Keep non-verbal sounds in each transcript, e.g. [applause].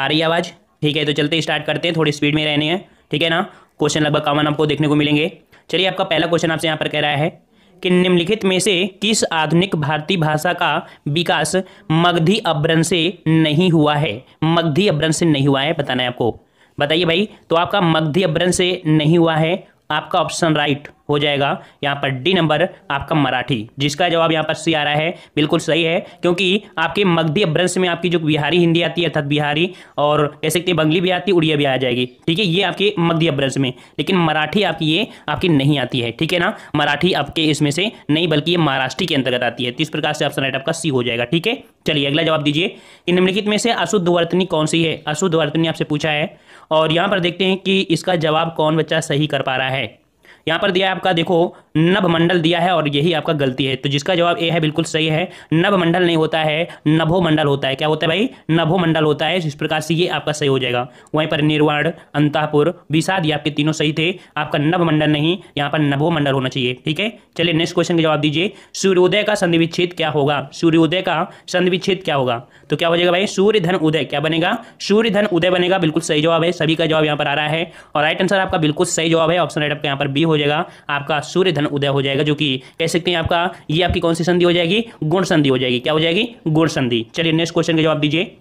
आ रही है आवाज़ ठीक है तो चलते स्टार्ट करते हैं थोड़ी स्पीड में रहने हैं ठीक है ना क्वेश्चन लगभग कॉमन आपको देखने को मिलेंगे चलिए आपका पहला क्वेश्चन आपसे यहाँ पर कह रहा है कि निम्नलिखित में से किस आधुनिक भारतीय भाषा का विकास मगधी अभ्रंश से नहीं हुआ है मगधी अभ्रंश से नहीं हुआ है बताना है आपको बताइए भाई तो आपका मगधी अभ्रंश से नहीं हुआ है आपका ऑप्शन राइट right. हो जाएगा यहाँ पर डी नंबर आपका मराठी जिसका जवाब यहाँ पर सी आ रहा है बिल्कुल सही है क्योंकि आपके मगधी अभ्रंश में आपकी जो बिहारी हिंदी आती है अर्थात बिहारी और कह सकते हैं बंगली भी आती है उड़िया भी आ जाएगी ठीक है ये आपके मध्य अभ्रंश में लेकिन मराठी आपकी ये आपकी नहीं आती है ठीक है ना मराठी आपके इसमें से नहीं बल्कि ये महाराष्ट्र के अंतर्गत आती है तो इस प्रकार से ऑप्शन राइट आपका सी हो जाएगा ठीक है चलिए अगला जवाब दीजिए कि निम्नलिखित में से अशुद्ध वर्तनी कौन सी है अशुद्ध वर्तनी आपसे पूछा है और यहाँ पर देखते हैं कि इसका जवाब कौन बच्चा सही कर पा रहा है यहाँ पर दिया है आपका देखो नभमंडल दिया है और यही आपका गलती है तो जिसका जवाब ए है बिल्कुल सही है नभमंडल नहीं होता है नभोमंडल होता है क्या होता है भाई नभोमंडल होता है इस प्रकार से ये आपका सही हो जाएगा वहीं पर निर्वाण अंतापुर विषाद ये आपके तीनों सही थे आपका नभमंडल नहीं यहाँ पर नभोमंडल होना चाहिए ठीक है चलिए नेक्स्ट क्वेश्चन का जवाब दीजिए सूर्योदय का संधिविच्छेद क्या होगा सूर्योदय का संधिविच्छेद क्या होगा तो क्या हो जाएगा भाई सूर्य धन उदय क्या बनेगा सूर्य धन उदय बनेगा बिल्कुल सही जवाब है सभी का जवाब यहाँ पर आ रहा है और राइट आंसर आपका बिल्कुल सही जवाब है ऑप्शन राइट आपका यहाँ पर बी हो जाएगा आपका सूर्य धन उदय हो जाएगा जो कि कह सकते हैं आपका ये आपकी कौन सी संधि हो जाएगी गुण संधि हो जाएगी क्या हो जाएगी गुण संधि चलिए नेक्स्ट क्वेश्चन का जवाब दीजिए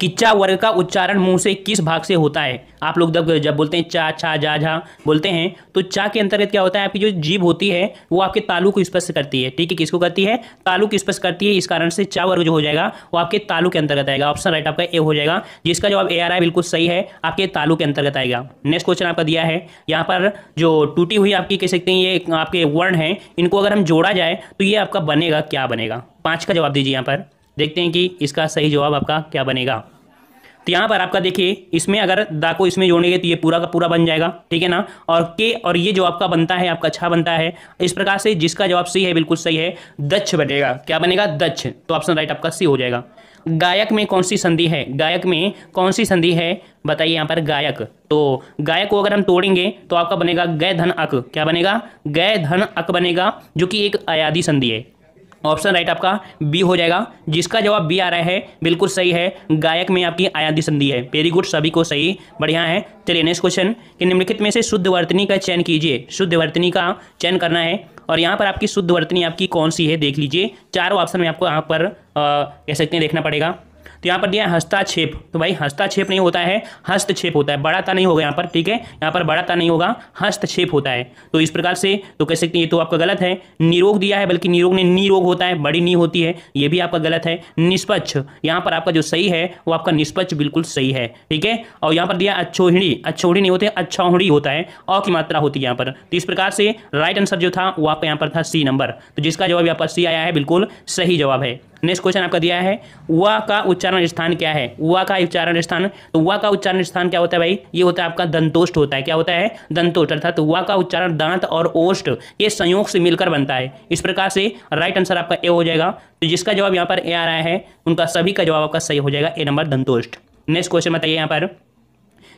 किच्चा वर्ग का उच्चारण मुंह से किस भाग से होता है आप लोग जब जब बोलते हैं चा छा जा झा बोलते हैं तो चा के अंतर्गत क्या होता है आपकी जो जीभ होती है वो आपके तालू को स्पर्श करती है ठीक है किसको करती है तालू को स्पर्श करती है इस कारण से चा वर्ग जो हो जाएगा वो आपके तालू के अंतर्गत आएगा ऑप्शन राइट आपका ए हो जाएगा जिसका जवाब ए आर आई बिल्कुल सही है आपके तालू के अंतर्गत आएगा नेक्स्ट क्वेश्चन आपका दिया है यहाँ पर जो टूटी हुई आपकी कह सकते हैं ये आपके वर्ण हैं इनको अगर हम जोड़ा जाए तो ये आपका बनेगा क्या बनेगा पाँच का जवाब दीजिए यहाँ पर देखते हैं कि इसका सही जवाब आपका क्या बनेगा तो यहाँ पर आपका देखिए इसमें अगर दा को इसमें जोड़ेंगे तो ये पूरा का पूरा बन जाएगा ठीक है ना और के और ये जो आपका बनता है आपका अच्छा बनता है इस प्रकार से जिसका जवाब सही है बिल्कुल सही है दक्ष बनेगा क्या बनेगा दक्ष तो ऑप्शन राइट आपका सी हो जाएगा गायक में कौन सी संधि है गायक में कौन सी संधि है बताइए यहाँ पर गायक तो गायक को अगर हम तोड़ेंगे तो आपका बनेगा गय धन अक क्या बनेगा गय धन अक बनेगा जो कि एक आयादी संधि है ऑप्शन राइट आपका बी हो जाएगा जिसका जवाब बी आ रहा है बिल्कुल सही है गायक में आपकी आयादी संधि है वेरी गुड सभी को सही बढ़िया है चलिए नेक्स्ट क्वेश्चन कि निम्नलिखित में से शुद्ध वर्तनी का चयन कीजिए शुद्ध वर्तनी का चयन करना है और यहाँ पर आपकी शुद्ध वर्तनी आपकी कौन सी है देख लीजिए चारों ऑप्शन में आपको यहाँ पर कह सकते हैं देखना पड़ेगा तो यहाँ पर दिया है हस्ताक्षेप तो भाई हस्ताक्षेप नहीं होता है हस्तक्षेप होता है बड़ा ता नहीं होगा यहाँ पर ठीक है यहाँ पर बड़ा ता नहीं होगा हस्तक्षेप होता है तो इस प्रकार से तो कह सकते हैं ये तो आपका गलत है निरोग दिया है बल्कि निरोग ने निरोग होता है बड़ी नी होती है ये भी आपका गलत है निष्पक्ष यहाँ पर आपका जो सही है वो आपका निष्पक्ष बिल्कुल सही है ठीक है और यहाँ पर दिया अच्छोहिणी अच्छोहिणी नहीं होते अच्छौहड़ी होता है अ की मात्रा होती है यहाँ पर तो इस प्रकार से राइट आंसर जो था वो आपका यहाँ पर था सी नंबर तो जिसका जवाब यहाँ पर सी आया है बिल्कुल सही जवाब है नेक्स्ट क्वेश्चन आपका दिया है वह का उच्चारण स्थान क्या है वह का उच्चारण स्थान तो वह का उच्चारण स्थान क्या होता है भाई ये होता है आपका दंतोष्ट होता है क्या होता है दंतोष्ट अर्थात तो का उच्चारण दांत और ओष्ट ये संयोग से मिलकर बनता है इस प्रकार से राइट आंसर आपका ए हो जाएगा तो जिसका जवाब यहाँ पर ए आ रहा है उनका सभी का जवाब आपका सही हो जाएगा ए नंबर दंतोष्ट नेक्स्ट क्वेश्चन बताइए यहाँ पर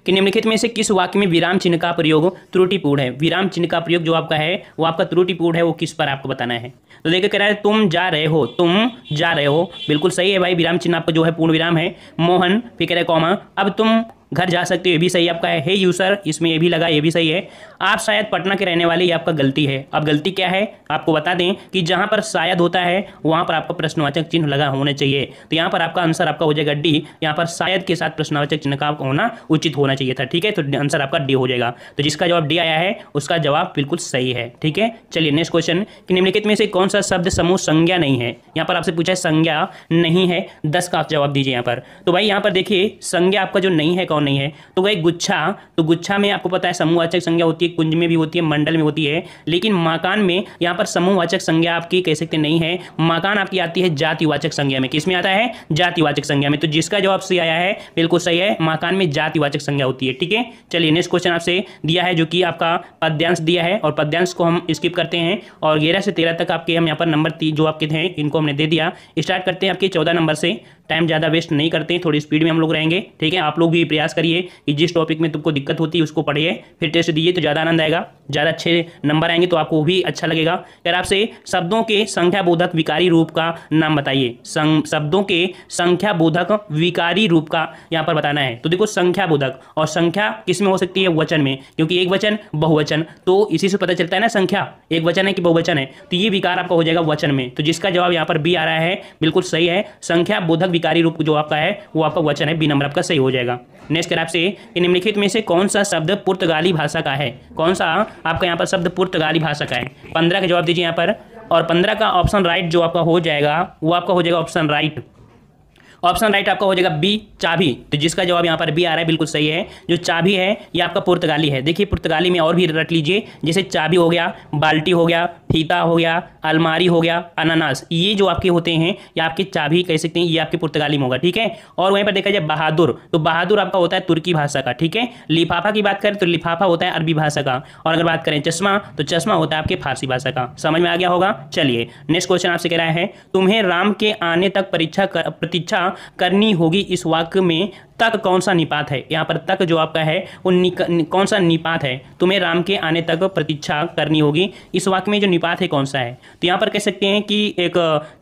कि निम्नलिखित में से किस वाक्य में विराम चिन्ह का प्रयोग त्रुटिपूर्ण है विराम चिन्ह का प्रयोग जो आपका है वो आपका त्रुटिपूर्ण है वो किस पर आपको बताना है तो देखिए कह रहा है तुम जा रहे हो तुम जा रहे हो बिल्कुल सही है भाई विराम चिन्ह आपका जो है पूर्ण विराम है मोहन फिर कह रहे कौमा अब तुम घर जा सकते हो ये भी सही आपका है हे यूसर इसमें ये भी लगा ये भी सही है आप शायद पटना के रहने वाले ये आपका गलती है अब गलती क्या है आपको बता दें कि जहाँ पर शायद होता है वहाँ पर आपका प्रश्नवाचक चिन्ह लगा होना चाहिए तो यहाँ पर आपका आंसर आपका हो जाएगा डी यहाँ पर शायद के साथ प्रश्नवाचक चिन्ह का होना उचित होना चाहिए था ठीक है तो आंसर आपका डी हो जाएगा तो जिसका जवाब डी आया है उसका जवाब बिल्कुल सही है ठीक है चलिए नेक्स्ट क्वेश्चन कि निम्नलिखित में से कौन सा शब्द समूह संज्ञा नहीं है यहाँ पर आपसे पूछा है संज्ञा नहीं है दस का आप जवाब दीजिए यहाँ पर तो भाई यहाँ पर देखिए संज्ञा आपका जो नहीं है कौन नहीं है तो वह गुच्छा तो गुच्छा में आपको पता है समूहवाचक संज्ञा होती है कुंज में भी होती है मंडल में होती है लेकिन मकान में यहाँ पर समूहवाचक संज्ञा आपकी कह सकते नहीं है मकान आपकी आती है जातिवाचक संज्ञा में किसमें आता है जातिवाचक संज्ञा में तो जिसका जवाब सही आया है बिल्कुल सही है मकान में जातिवाचक संज्ञा होती है ठीक है चलिए नेक्स्ट क्वेश्चन आपसे दिया है जो कि आपका पद्यांश दिया है और पद्यांश को हम स्किप करते हैं और ग्यारह से तेरह तक आपके हम यहाँ पर नंबर जो आपके थे इनको हमने दे दिया स्टार्ट करते हैं आपके चौदह नंबर से टाइम ज़्यादा वेस्ट नहीं करते हैं थोड़ी स्पीड में हम लोग रहेंगे ठीक है आप लोग भी प्रयास करिए कि जिस टॉपिक में तुमको दिक्कत होती है उसको पढ़िए फिर टेस्ट दीजिए तो ज़्यादा आनंद आएगा ज़्यादा अच्छे नंबर आएंगे तो आपको भी अच्छा लगेगा अगर आपसे शब्दों के संख्या बोधक विकारी रूप का नाम बताइए शब्दों के संख्या बोधक विकारी रूप का यहाँ पर बताना है तो देखो संख्या बोधक और संख्या किस में हो सकती है वचन में क्योंकि एक वचन बहुवचन तो इसी से पता चलता है ना संख्या एक वचन है कि बहुवचन है तो ये विकार आपका हो जाएगा वचन में तो जिसका जवाब यहाँ पर बी आ रहा है बिल्कुल सही है संख्या बोधक विकारी रूप जो आपका है वो आपका वचन है बी नंबर आपका सही हो जाएगा नेक्स्ट कर आपसे कि निम्नलिखित में से कौन सा शब्द पुर्तगाली भाषा का है कौन सा आपका यहाँ पर शब्द पुर्तगाली भाषा का है पंद्रह का जवाब दीजिए यहाँ पर और पंद्रह का ऑप्शन राइट जो आपका हो जाएगा वो आपका हो जाएगा ऑप्शन राइट ऑप्शन राइट आपका हो जाएगा बी चाबी तो जिसका जवाब यहाँ पर बी आ रहा है बिल्कुल सही है जो चाबी है ये आपका पुर्तगाली है देखिए पुर्तगाली में और भी रट लीजिए जैसे चाबी हो गया बाल्टी हो गया फीता हो गया अलमारी हो गया अनानास ये जो आपके होते हैं ये आपकी चाबी कह सकते हैं ये आपके पुर्तगाली में होगा ठीक है और वहीं पर देखा जाए बहादुर तो बहादुर आपका होता है तुर्की भाषा का ठीक है लिफाफा की बात करें तो लिफाफा होता है अरबी भाषा का और अगर बात करें चश्मा तो चश्मा होता है आपके फारसी भाषा का समझ में आ गया होगा चलिए नेक्स्ट क्वेश्चन आपसे कह रहा है तुम्हें राम के आने तक परीक्षा प्रतीक्षा करनी होगी इस वाक्य में तक कौन सा निपात है यहाँ पर तक जो आपका है वो कौन सा निपात है तुम्हें राम के आने तक प्रतीक्षा करनी होगी इस वाक्य में जो निपात है कौन सा है तो यहाँ पर कह सकते हैं कि एक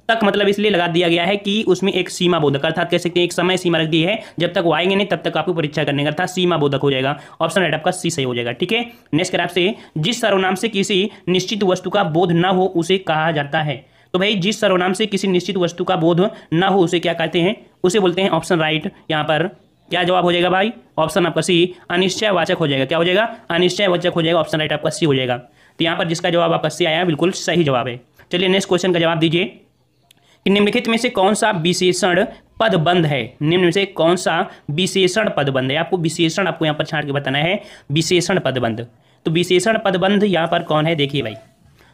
तक मतलब इसलिए लगा दिया गया है कि उसमें एक सीमा बोधक अर्थात कह सकते हैं एक समय सीमा रख दी है जब तक वो आएंगे नहीं तब तक आपको परीक्षा करने का था सीमा बोधक हो जाएगा ऑप्शन राइट आपका सी सही हो जाएगा ठीक है नेक्स्ट कर आपसे जिस सर्वनाम से किसी निश्चित वस्तु का बोध न हो उसे कहा जाता है तो भाई जिस सर्वनाम से किसी निश्चित वस्तु का बोध ना हो उसे क्या कहते हैं उसे बोलते हैं ऑप्शन राइट यहाँ पर क्या जवाब हो जाएगा भाई ऑप्शन आपका सी अनिश्चयवाचक हो जाएगा क्या हो जाएगा अनिश्चयवाचक हो जाएगा ऑप्शन राइट आपका सी हो जाएगा तो यहाँ पर जिसका जवाब आपका सी आया बिल्कुल सही जवाब है चलिए नेक्स्ट क्वेश्चन का जवाब दीजिए कि निम्नलिखित में से कौन सा विशेषण पद बंद है निम्न में से कौन सा विशेषण पद बंद है आपको विशेषण आपको यहाँ पर छाट के बताना है विशेषण पद बंद तो विशेषण पद बंद यहाँ पर कौन है देखिए भाई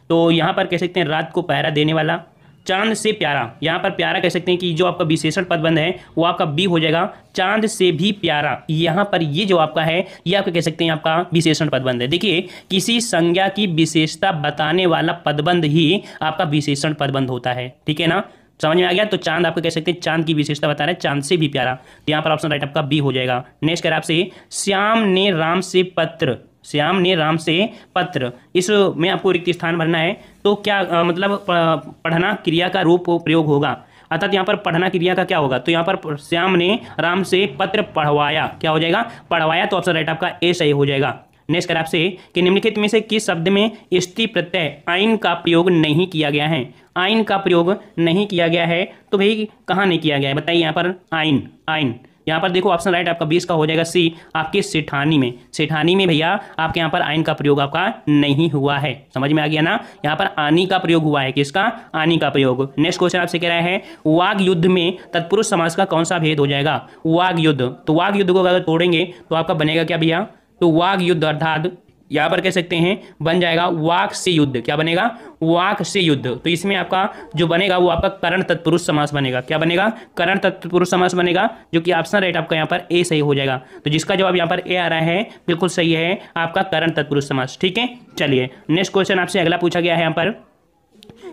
तो यहाँ पर कह सकते हैं रात को पहरा देने वाला चांद से प्यारा यहाँ पर प्यारा कह सकते हैं कि जो आपका विशेषण पद बंद है वो आपका बी हो जाएगा चांद से भी प्यारा यहाँ पर ये जो आपका है ये आपका कह सकते हैं आपका विशेषण पद बंद है देखिए किसी संज्ञा की विशेषता बताने वाला पदबंध ही आपका विशेषण पदबंध होता है ठीक है ना समझ में आ गया तो चांद आपको कह सकते हैं चांद की विशेषता बता रहा है चांद से भी प्यारा तो यहाँ पर ऑप्शन राइट आपका बी हो जाएगा नेक्स्ट कर आपसे श्याम ने राम से पत्र श्याम ने राम से पत्र इस में आपको रिक्त स्थान भरना है तो क्या आ, मतलब पढ़ना क्रिया का रूप प्रयोग होगा अर्थात यहाँ पर पढ़ना क्रिया का क्या होगा तो यहाँ पर श्याम ने राम से पत्र पढ़वाया क्या हो जाएगा पढ़वाया तो ऑप्शन राइट आपका ए सही हो जाएगा नेक्स्ट कर आपसे कि निम्नलिखित में से किस शब्द में स्त्री प्रत्यय आइन का प्रयोग नहीं किया गया है आइन का प्रयोग नहीं किया गया है तो भाई कहाँ नहीं किया गया है बताइए यहाँ पर आइन आइन यहाँ पर देखो ऑप्शन राइट आपका बीस का हो जाएगा सी आपके सेठानी में सेठानी में भैया आपके यहाँ पर आइन का प्रयोग आपका नहीं हुआ है समझ में आ गया ना यहाँ पर आनी का प्रयोग हुआ है किसका आनी का प्रयोग नेक्स्ट क्वेश्चन आपसे कह रहा है वाग युद्ध में तत्पुरुष समाज का कौन सा भेद हो जाएगा वाग युद्ध तो वाग युद्ध को अगर तोड़ेंगे तो आपका बनेगा क्या भैया तो वाग युद्ध अर्थात यहां पर कह सकते हैं बन जाएगा वाक से युद्ध क्या बनेगा वाक से युद्ध तो इसमें आपका जो बनेगा वो आपका करण तत्पुरुष समास बनेगा क्या बनेगा करण तत्पुरुष समास बनेगा जो कि ऑप्शन राइट आपका यहाँ पर ए सही हो जाएगा तो जिसका जवाब यहां पर ए आ रहा है बिल्कुल सही है आपका करण तत्पुरुष समास ठीक है चलिए नेक्स्ट क्वेश्चन आपसे अगला पूछा गया है यहाँ पर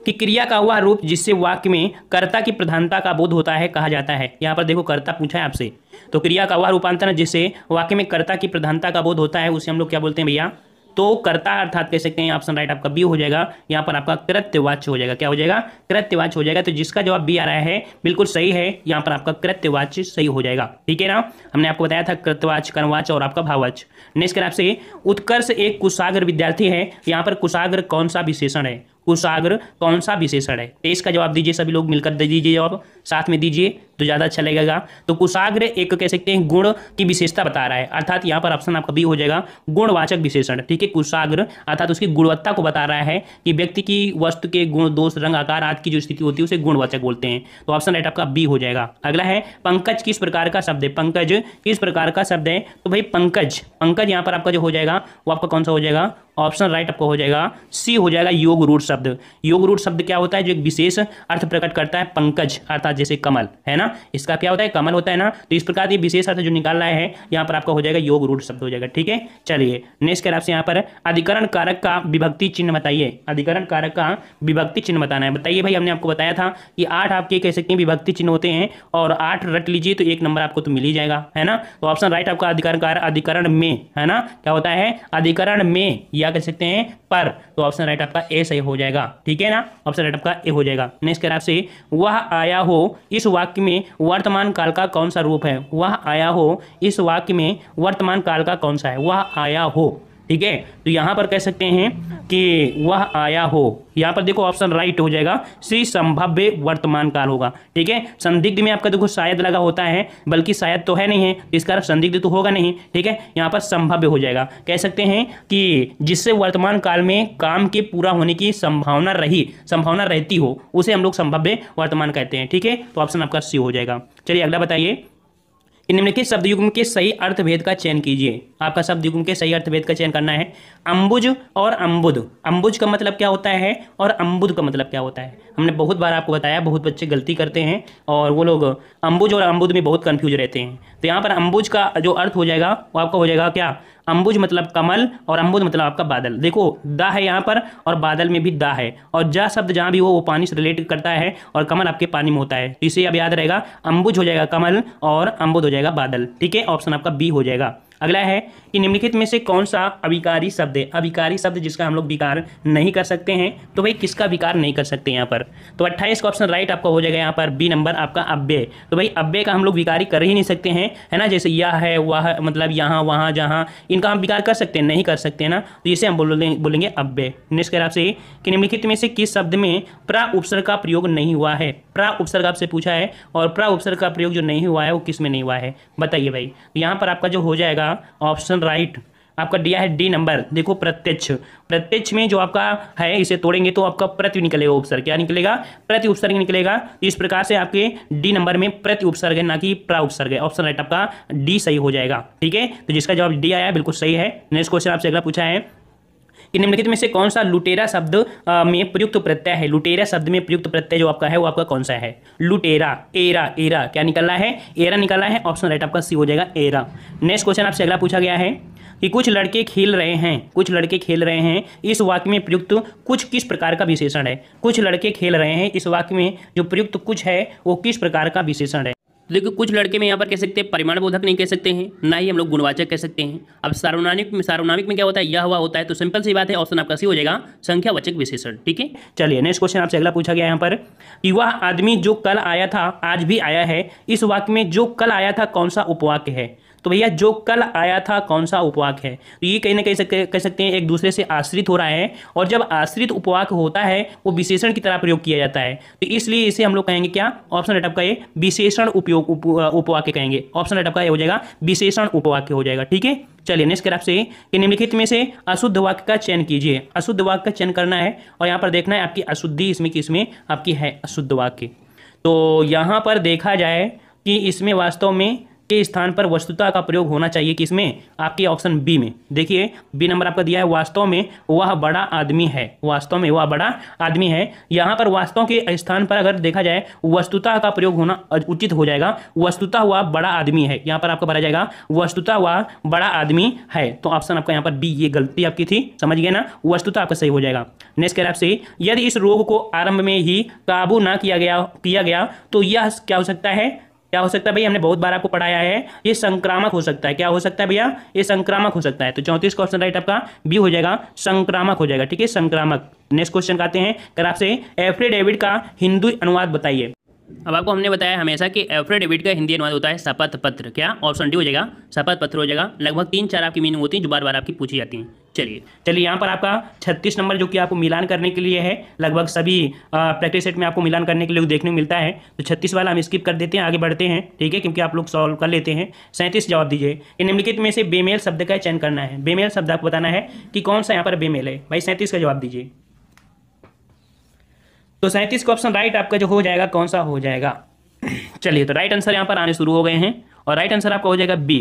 कि क्रिया का वह रूप जिससे वाक्य में कर्ता की प्रधानता का बोध होता है कहा जाता है यहाँ पर देखो कर्ता पूछा है आपसे तो क्रिया का वह रूपांतरण जिससे वाक्य में कर्ता की प्रधानता का बोध होता है उसे हम लोग क्या बोलते हैं भैया तो कर्ता अर्थात कह सकते हैं ऑप्शन राइट आपका बी हो जाएगा यहाँ पर आपका कृत्यवाच हो जाएगा क्या हो जाएगा कृत्यवाच हो जाएगा तो जिसका जवाब बी आ रहा है बिल्कुल सही है यहाँ पर आपका कृत्यवाच सही हो जाएगा ठीक है ना हमने आपको बताया था कृत्यवाच कर्मवाच और आपका भाववाच नेक्स्ट कर आपसे उत्कर्ष एक कुशाग्र विद्यार्थी है यहाँ पर कुशाग्र कौन सा विशेषण है कुशाग्र कौन सा विशेषण है तो इसका जवाब दीजिए सभी लोग मिलकर दे दीजिए जवाब साथ में दीजिए तो ज़्यादा अच्छा लगेगा तो कुशाग्र एक कह सकते हैं गुण की विशेषता बता रहा है अर्थात यहाँ पर ऑप्शन आपका बी हो जाएगा गुणवाचक विशेषण ठीक है कुशाग्र अर्थात उसकी गुणवत्ता को बता रहा है कि व्यक्ति की वस्तु के गुण दोष रंग आकार आदि की जो स्थिति होती है उसे गुणवाचक बोलते हैं तो ऑप्शन राइट आपका बी हो जाएगा अगला है पंकज किस प्रकार का शब्द है पंकज किस प्रकार का शब्द है तो भाई पंकज पंकज यहाँ पर आपका जो हो जाएगा वो आपका कौन सा हो जाएगा ऑप्शन राइट आपका हो जाएगा सी हो जाएगा योग रूट शब्द योग रूट शब्द क्या होता है जो एक विशेष अर्थ प्रकट करता है पंकज अर्थात जैसे कमल है ना ना इसका क्या होता है कमल होता है ना तो इस प्रकार ये विशेष अर्थ जो निकाल रहा है यहाँ पर आपका हो जाएगा योग रूढ़ शब्द हो जाएगा ठीक है चलिए नेक्स्ट कर आपसे यहाँ पर अधिकरण कारक का विभक्ति चिन्ह बताइए अधिकरण कारक का विभक्ति चिन्ह बताना है बताइए भाई हमने आपको बताया था कि आठ आपके कह सकते हैं विभक्ति चिन्ह होते हैं और आठ रट लीजिए तो एक नंबर आपको तो मिल ही जाएगा है ना तो ऑप्शन राइट आपका अधिकरण कारक अधिकरण में है ना क्या होता है अधिकरण में या कह सकते हैं पर तो ऑप्शन राइट आपका ए सही हो जाएगा ठीक है ना ऑप्शन राइट आपका ए हो जाएगा नेक्स्ट कर आपसे वह आया हो इस वाक्य में में वर्तमान काल का कौन सा रूप है वह आया हो इस वाक्य में वर्तमान काल का कौन सा है वह आया हो ठीक है तो यहाँ पर कह सकते हैं कि वह आया हो यहाँ पर देखो ऑप्शन राइट हो जाएगा श्री संभव्य वर्तमान काल होगा ठीक है संदिग्ध में आपका देखो शायद लगा होता है बल्कि शायद तो है नहीं है इस कारण संदिग्ध तो होगा नहीं ठीक है यहाँ पर संभव्य हो जाएगा कह सकते हैं कि जिससे वर्तमान काल में काम के पूरा होने की संभावना रही संभावना रहती हो उसे हम लोग संभव्य वर्तमान कहते हैं ठीक है तो ऑप्शन आपका सी हो जाएगा चलिए अगला बताइए निम्नलिखित शब्द युग्म के सही अर्थभेद का चयन कीजिए आपका शब्द युग्म के सही अर्थभेद का चयन करना है अंबुज और अम्बुद अंबुज का मतलब क्या होता है और अम्बुद का मतलब क्या होता है हमने बहुत बार आपको बताया बहुत बच्चे गलती करते हैं और वो लोग अंबुज और अम्बुद में बहुत कंफ्यूज रहते हैं तो यहाँ पर अंबुज का जो अर्थ हो जाएगा वो आपका हो जाएगा क्या अंबुज मतलब कमल और अंबुज मतलब आपका बादल देखो द है यहाँ पर और बादल में भी द है और जा शब्द जहाँ भी हो वो पानी से रिलेट करता है और कमल आपके पानी में होता है तो इसे अब याद रहेगा अंबुज हो जाएगा कमल और अंबुज हो जाएगा बादल ठीक है ऑप्शन आपका बी हो जाएगा अगला है कि निम्नलिखित में से कौन सा अविकारी शब्द है अविकारी शब्द जिसका हम लोग विकार नहीं कर सकते हैं तो भाई किसका विकार नहीं कर सकते यहाँ पर तो अट्ठाईस का ऑप्शन राइट आपका हो जाएगा यहाँ पर बी नंबर आपका अव्यय तो भाई अव्यय का हम लोग विकारी कर ही नहीं सकते हैं है ना जैसे यह है वह मतलब यहाँ वहाँ जहाँ इनका हम विकार कर सकते हैं नहीं कर सकते ना तो इसे हम बोलेंगे बोलेंगे अव्यय नेक्स्ट कर आपसे कि निम्नलिखित में से किस शब्द में प्रा उपसर का प्रयोग नहीं हुआ है प्रा उपसर्ग आपसे पूछा है और प्रा उपसर का प्रयोग जो नहीं हुआ है वो किस में नहीं हुआ है बताइए भाई तो यहाँ पर आपका जो हो जाएगा आपका ऑप्शन राइट आपका दिया है डी नंबर देखो प्रत्यक्ष प्रत्यक्ष में जो आपका है इसे तोड़ेंगे तो आपका प्रति निकलेगा उपसर्ग क्या निकलेगा प्रति उपसर्ग निकलेगा इस प्रकार से आपके डी नंबर में प्रति उपसर्ग है ना कि प्रा उपसर्ग है ऑप्शन राइट आपका डी सही हो जाएगा ठीक है तो जिसका जवाब डी आया बिल्कुल सही है नेक्स्ट क्वेश्चन आपसे अगला पूछा है कि निम्नलिखित में से कौन सा लुटेरा शब्द में प्रयुक्त प्रत्यय है लुटेरा शब्द में प्रयुक्त प्रत्यय जो आपका है वो आपका कौन सा है लुटेरा एरा एरा क्या निकलना है एरा निकलना है ऑप्शन राइट आपका सी हो जाएगा एरा नेक्स्ट क्वेश्चन आपसे अगला पूछा गया है कि कुछ लड़के खेल रहे हैं कुछ लड़के खेल रहे हैं इस वाक्य में प्रयुक्त कुछ किस प्रकार का विशेषण है कुछ लड़के खेल रहे हैं इस वाक्य में जो प्रयुक्त कुछ है वो किस प्रकार का विशेषण है तो देखिए कुछ लड़के में यहाँ पर कह सकते हैं परिमाण बोधक नहीं कह सकते हैं ना ही हम लोग गुणवाचक कह सकते हैं अब सार्वनामिक में सार्वनामिक में क्या होता है यह हुआ होता है तो सिंपल सी बात है ऑप्शन आपका सी हो जाएगा संख्यावाचक विशेषण ठीक है चलिए नेक्स्ट क्वेश्चन आपसे अगला पूछा गया यहाँ पर कि वह आदमी जो कल आया था आज भी आया है इस वाक्य में जो कल आया था कौन सा उपवाक्य है तो भैया जो कल आया था कौन सा उपवाक है तो ये कहीं ना कहीं कह सकते हैं एक दूसरे से आश्रित हो रहा है और जब आश्रित उपवाक होता है वो विशेषण की तरह प्रयोग किया जाता है तो इसलिए इसे हम लोग कहेंगे क्या ऑप्शन रेटअप का ये विशेषण उपयोग उपवाक्य कहेंगे ऑप्शन रेटअप का ये हो जाएगा विशेषण उपवाक्य हो जाएगा ठीक है चलिए नेक्स्ट ग्राफ से कि निम्नलिखित में से अशुद्ध वाक्य का चयन कीजिए अशुद्ध वाक्य का चयन करना है और यहाँ पर देखना है आपकी अशुद्धि इसमें किस में आपकी है अशुद्ध वाक्य तो यहाँ पर देखा जाए कि इसमें वास्तव में के स्थान पर वस्तुता का प्रयोग होना चाहिए किसमें आपके ऑप्शन बी में देखिए बी नंबर आपका दिया है वास्तव में वह बड़ा आदमी है वास्तव में वह बड़ा आदमी है यहाँ पर वास्तव के स्थान पर अगर देखा जाए वस्तुता का प्रयोग होना उचित हो जाएगा वस्तुता हुआ बड़ा आदमी है यहाँ पर आपको भरा जाएगा वस्तुता हुआ बड़ा आदमी है तो ऑप्शन आपका यहाँ पर बी ये गलती आपकी थी समझ गए ना वस्तुता आपका सही हो जाएगा नेक्स्ट कह आपसे यदि इस रोग को आरंभ में ही काबू ना किया गया किया गया तो यह क्या हो सकता है क्या हो सकता है भैया हमने बहुत बार आपको पढ़ाया है ये संक्रामक हो सकता है क्या हो सकता है भैया ये संक्रामक हो सकता है तो चौंतीस क्वेश्चन राइट आपका बी हो जाएगा संक्रामक हो जाएगा ठीक है संक्रामक नेक्स्ट क्वेश्चन आते हैं अगर आपसे एफ्रेडेविड का हिंदू अनुवाद बताइए अब आपको हमने बताया हमेशा कि एफिडेविट का हिंदी अनुवाद होता है शपथ पत्र क्या ऑप्शन डी हो जाएगा शपथ पत्र हो जाएगा लगभग तीन चार आपकी मीनिंग होती है जो बार बार आपकी पूछी जाती है चलिए चलिए यहाँ पर आपका 36 नंबर जो कि आपको मिलान करने के लिए है लगभग सभी प्रैक्टिस सेट में आपको मिलान करने के लिए देखने को मिलता है तो छत्तीस वाला हम स्किप कर देते हैं आगे बढ़ते हैं ठीक है क्योंकि आप लोग सॉल्व कर लेते हैं सैंतीस जवाब दीजिए कि निम्नलिखित में से बेमेल शब्द का चयन करना है बेमेल शब्द आपको बताना है कि कौन सा यहाँ पर बेमेल है भाई सैंतीस का जवाब दीजिए तो सैंतीस का ऑप्शन राइट आपका जो हो जाएगा कौन सा हो जाएगा [clears throat] चलिए तो राइट आंसर यहाँ पर आने शुरू हो गए हैं और राइट आंसर आपका हो जाएगा बी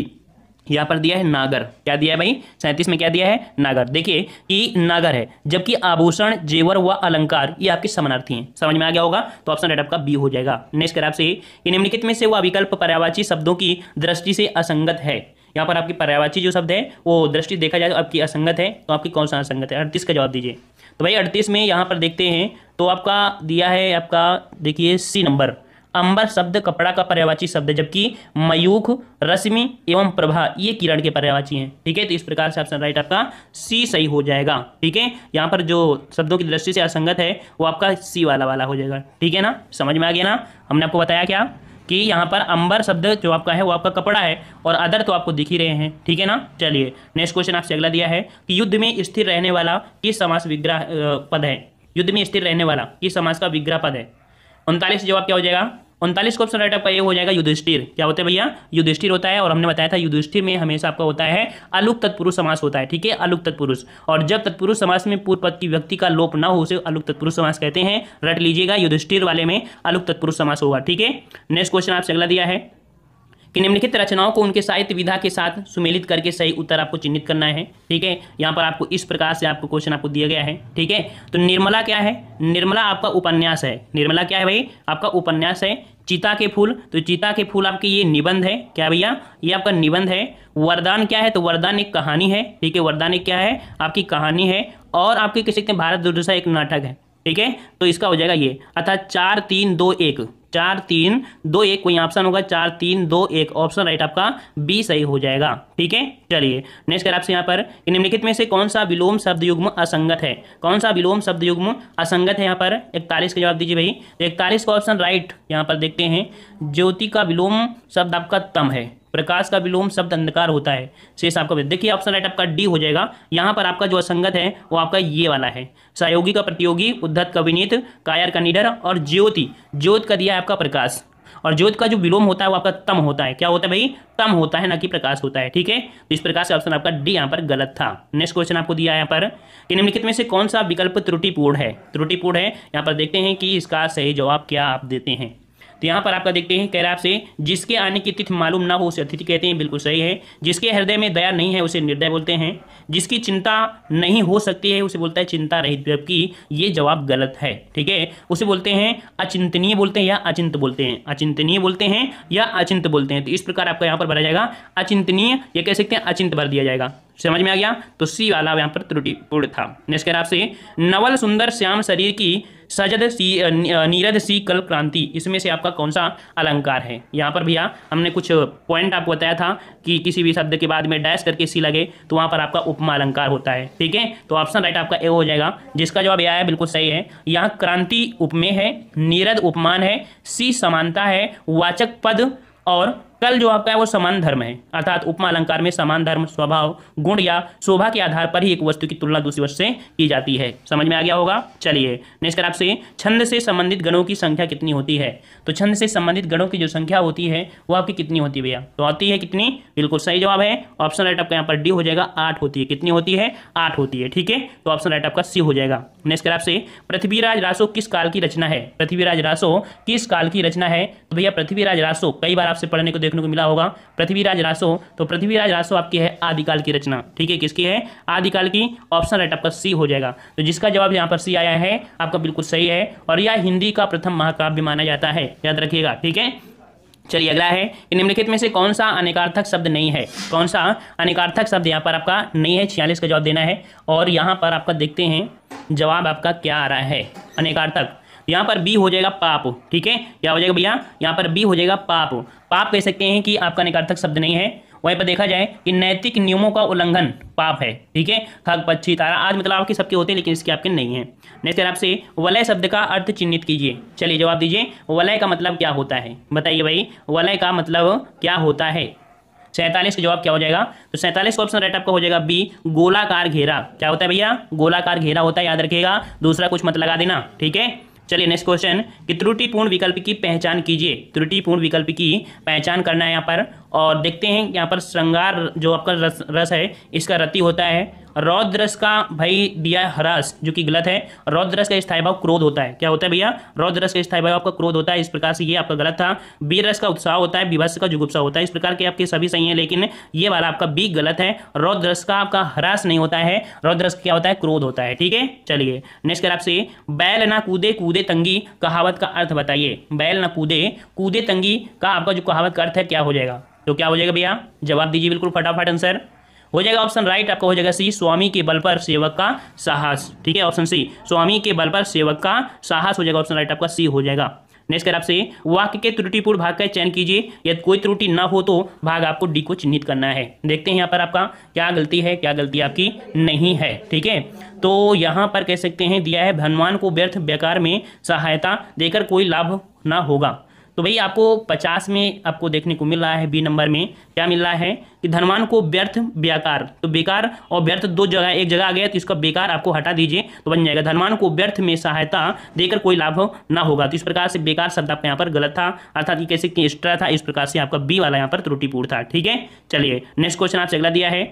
यहाँ पर दिया है नागर क्या दिया है भाई सैंतीस में क्या दिया है नागर देखिए कि e नागर है जबकि आभूषण जेवर व अलंकार ये आपके समानार्थी हैं समझ में आ गया होगा तो ऑप्शन राइट आपका बी हो जाएगा नेक्स्ट कर आपसे निम्नलिखित में से वह विकल्प पर्यावाची शब्दों की दृष्टि से असंगत है यहाँ पर आपकी पर्यावाची जो शब्द है वो दृष्टि देखा जाए तो आपकी असंगत है तो आपकी कौन सा असंगत है अड़तीस का जवाब दीजिए तो भाई अड़तीस में यहाँ पर देखते हैं तो आपका दिया है आपका देखिए सी नंबर अंबर शब्द कपड़ा का पर्यावाची शब्द जबकि मयूख रश्मि एवं प्रभा ये किरण के पर्यावाची हैं ठीक है तो इस प्रकार से ऑप्शन राइट आपका सी सही हो जाएगा ठीक है यहाँ पर जो शब्दों की दृष्टि से असंगत है वो आपका सी वाला वाला हो जाएगा ठीक है ना समझ में आ गया ना हमने आपको बताया क्या कि यहाँ पर अंबर शब्द जो आपका है वो आपका कपड़ा है और अदर तो आपको दिख ही रहे हैं ठीक है ना चलिए नेक्स्ट क्वेश्चन आपसे अगला दिया है कि युद्ध में स्थिर रहने वाला किस समास विग्रह पद है युद्ध में स्थिर रहने वाला किस समास का विग्रह पद है उनतालीस जवाब क्या हो जाएगा उनतालीस का ऑप्शन राइट आपका ये हो जाएगा युधिष्ठिर क्या होता है भैया युधिष्ठिर होता है और हमने बताया था युधिष्ठिर में हमेशा आपका होता है अलुक तत्पुरुष समास होता है ठीक है अलुक तत्पुरुष और जब तत्पुरुष समास में पूर्व पद की व्यक्ति का लोप ना हो उसे अलुक तत्पुरुष समास कहते हैं रट लीजिएगा युधिष्ठिर वाले में अलुक तत्पुरुष समास होगा ठीक है नेक्स्ट क्वेश्चन आपसे अगला दिया है कि निम्नलिखित रचनाओं को उनके साहित्य विधा के साथ सुमेलित करके सही उत्तर आपको चिन्हित करना है ठीक है यहाँ पर आपको इस प्रकार से आपको क्वेश्चन आपको दिया गया है ठीक है तो निर्मला क्या है निर्मला आपका उपन्यास है निर्मला क्या है भाई आपका उपन्यास है चीता के फूल तो चीता के फूल आपके ये निबंध है क्या भैया ये आपका निबंध है वरदान क्या है तो वरदान एक कहानी है ठीक है वरदान एक क्या है आपकी कहानी है और आपके कह सकते हैं भारत दुर्दशा एक नाटक है ठीक है तो इसका हो जाएगा ये अर्थात चार तीन दो एक चार तीन दो एक कोई ऑप्शन होगा चार तीन दो एक ऑप्शन राइट आपका बी सही हो जाएगा ठीक है चलिए नेक्स्ट आपसे यहाँ पर निम्नलिखित में से कौन सा विलोम शब्द युग्म असंगत है कौन सा विलोम शब्द युग्म असंगत है यहाँ पर इकतालीस का जवाब दीजिए भाई तो इकतालीस का ऑप्शन राइट यहाँ पर देखते हैं ज्योति का विलोम शब्द आपका तम है प्रकाश का विलोम शब्द अंधकार होता है शेष आपका देखिए ऑप्शन राइट आपका डी हो जाएगा यहाँ पर आपका जो असंगत है वो आपका ये वाला है सहयोगी का प्रतियोगी उद्धत का विनीत कायर का निडर और ज्योति ज्योत का दिया है आपका प्रकाश और ज्योत का जो विलोम होता है वो आपका तम होता है क्या होता है भाई तम होता है ना कि प्रकाश होता है ठीक है तो इस प्रकार से ऑप्शन आपका डी यहाँ पर गलत था नेक्स्ट क्वेश्चन आपको दिया यहाँ पर कि निम्नलिखित में से कौन सा विकल्प त्रुटिपूर्ण है त्रुटिपूर्ण है यहाँ पर देखते हैं कि इसका सही जवाब क्या आप देते हैं तो यहाँ पर आपका देखते हैं कह रहा आपसे जिसके आने की तिथि मालूम ना हो उसे अतिथि कहते हैं बिल्कुल सही है जिसके हृदय में दया नहीं है उसे निर्दय बोलते हैं जिसकी चिंता नहीं हो सकती है उसे बोलता है चिंता रहित जबकि ये जवाब गलत है ठीक है उसे बोलते हैं अचिंतनीय बोलते हैं या अचिंत बोलते हैं अचिंतनीय बोलते हैं या अचिंत बोलते हैं तो इस प्रकार आपका यहाँ पर भरा जाएगा अचिंतनीय या कह सकते हैं अचिंत भर दिया जाएगा समझ में आ गया तो सी वाला यहाँ पर त्रुटिपूर्ण था नेक्स्ट कह रहा आपसे नवल सुंदर श्याम शरीर की सजद सी नीरद सी कल क्रांति इसमें से आपका कौन सा अलंकार है यहाँ पर भैया हमने कुछ पॉइंट आपको बताया था कि किसी भी शब्द के बाद में डैश करके सी लगे तो वहाँ पर आपका उपमा अलंकार होता है ठीक है तो ऑप्शन राइट आपका ए हो जाएगा जिसका जवाब यह है बिल्कुल सही है यहाँ क्रांति उपमेय है नीरद उपमान है सी समानता है वाचक पद और कल जो आपका है वो समान धर्म है अर्थात उपमा अलंकार में समान धर्म स्वभाव गुण या शोभा के आधार पर ही एक वस्तु की तुलना दूसरी वस्तु से की जाती है समझ में आ गया होगा चलिए नेक्स्ट आपसे छंद से संबंधित गणों की संख्या कितनी होती है तो छंद से संबंधित गणों की जो संख्या होती है वो आपकी कितनी होती है भैया तो आती है कितनी बिल्कुल सही जवाब है ऑप्शन राइट आपका यहाँ पर डी हो जाएगा आठ होती है कितनी होती है आठ होती है ठीक है तो ऑप्शन राइट आपका सी हो जाएगा नेक्स्ट आपसे पृथ्वीराज रासो किस काल की रचना है पृथ्वीराज रासो किस काल की रचना है तो भैया पृथ्वीराज रासो कई बार आपसे पढ़ने को देखने को मिला होगा पृथ्वीराज रासो तो पृथ्वीराज रासो आपकी है आदिकाल की रचना ठीक है किसकी है आदिकाल की ऑप्शन राइट आपका सी हो जाएगा तो जिसका जवाब यहाँ पर सी आया है आपका बिल्कुल सही है और यह हिंदी का प्रथम महाकाव्य माना जाता है याद रखिएगा ठीक है चलिए अगला है कि निम्नलिखित में से कौन सा अनेकार्थक शब्द नहीं है कौन सा अनेकार्थक शब्द यहाँ पर आपका नहीं है छियालीस का जवाब देना है और यहाँ पर आपका देखते हैं जवाब आपका क्या आ रहा है अनेकार्थक यहाँ पर बी हो जाएगा पाप ठीक है क्या हो जाएगा भैया यहाँ पर बी हो जाएगा पाप पाप कह सकते हैं कि आपका निकार्थक शब्द नहीं है वहीं पर देखा जाए कि नैतिक नियमों का उल्लंघन पाप है ठीक है खग पक्षी तारा आज मतलब आपके सबके होते हैं लेकिन इसके आपके नहीं है नेक्स्ट आपसे वलय शब्द का अर्थ चिन्हित कीजिए चलिए जवाब दीजिए वलय का मतलब क्या होता है बताइए भाई वलय का मतलब क्या होता है सैंतालीस का जवाब क्या हो जाएगा तो सैंतालीस का ऑप्शन राइट आपका हो जाएगा बी गोलाकार घेरा क्या होता है भैया गोलाकार घेरा होता है याद रखिएगा दूसरा कुछ मत लगा देना ठीक है चलिए नेक्स्ट क्वेश्चन कि त्रुटिपूर्ण विकल्प की पहचान कीजिए त्रुटिपूर्ण विकल्प की पहचान करना है यहाँ पर और देखते हैं यहाँ पर श्रृंगार जो आपका रस रस है इसका रति होता है रौद्रस का भाई दिया हरास जो कि गलत है रौद्रस का स्थायी भाव क्रोध होता है क्या होता है भैया रौद्रस का स्थायी भाव आपका क्रोध होता है इस प्रकार से ये आपका गलत था बीर रस का उत्साह होता है विभस का जुगुप्सा होता है इस प्रकार के आपके सभी सही है लेकिन ये वाला आपका बी गलत है रौद्रस का आपका हरास नहीं होता है रौद्रस क्या होता है क्रोध होता है ठीक है चलिए नेक्स्ट कर आपसे बैल ना कूदे कूदे तंगी कहावत का अर्थ बताइए बैल ना कूदे कूदे तंगी का आपका जो कहावत का अर्थ है क्या हो जाएगा तो क्या हो जाएगा भैया जवाब दीजिए बिल्कुल फटाफट आंसर हो जाएगा ऑप्शन राइट आपका हो जाएगा सी स्वामी के बल पर सेवक का साहस ठीक है ऑप्शन सी स्वामी के बल पर सेवक का साहस हो जाएगा ऑप्शन राइट आपका सी हो जाएगा नेक्स्ट कर आपसे वाक्य के त्रुटिपूर्ण भाग का चयन कीजिए यदि कोई त्रुटि ना हो तो भाग आपको डी को चिन्हित करना है देखते हैं यहाँ पर आपका क्या गलती है क्या गलती आपकी नहीं है ठीक है तो यहाँ पर कह सकते हैं दिया है भगवान को व्यर्थ बेकार में सहायता देकर कोई लाभ ना होगा तो भाई आपको पचास में आपको देखने को मिल रहा है बी नंबर में क्या मिल रहा है कि धनवान को व्यर्थ बेकार तो बेकार और व्यर्थ दो जगह एक जगह आ गया तो इसका बेकार आपको हटा दीजिए तो बन जाएगा धनवान को व्यर्थ में सहायता देकर कोई लाभ ना होगा तो इस प्रकार से बेकार शब्द आपका यहाँ पर गलत था अर्थात कैसे एक्स्ट्रा था इस प्रकार से आपका बी वाला यहाँ पर त्रुटिपूर्ण था ठीक है चलिए नेक्स्ट क्वेश्चन आपसे अगला दिया है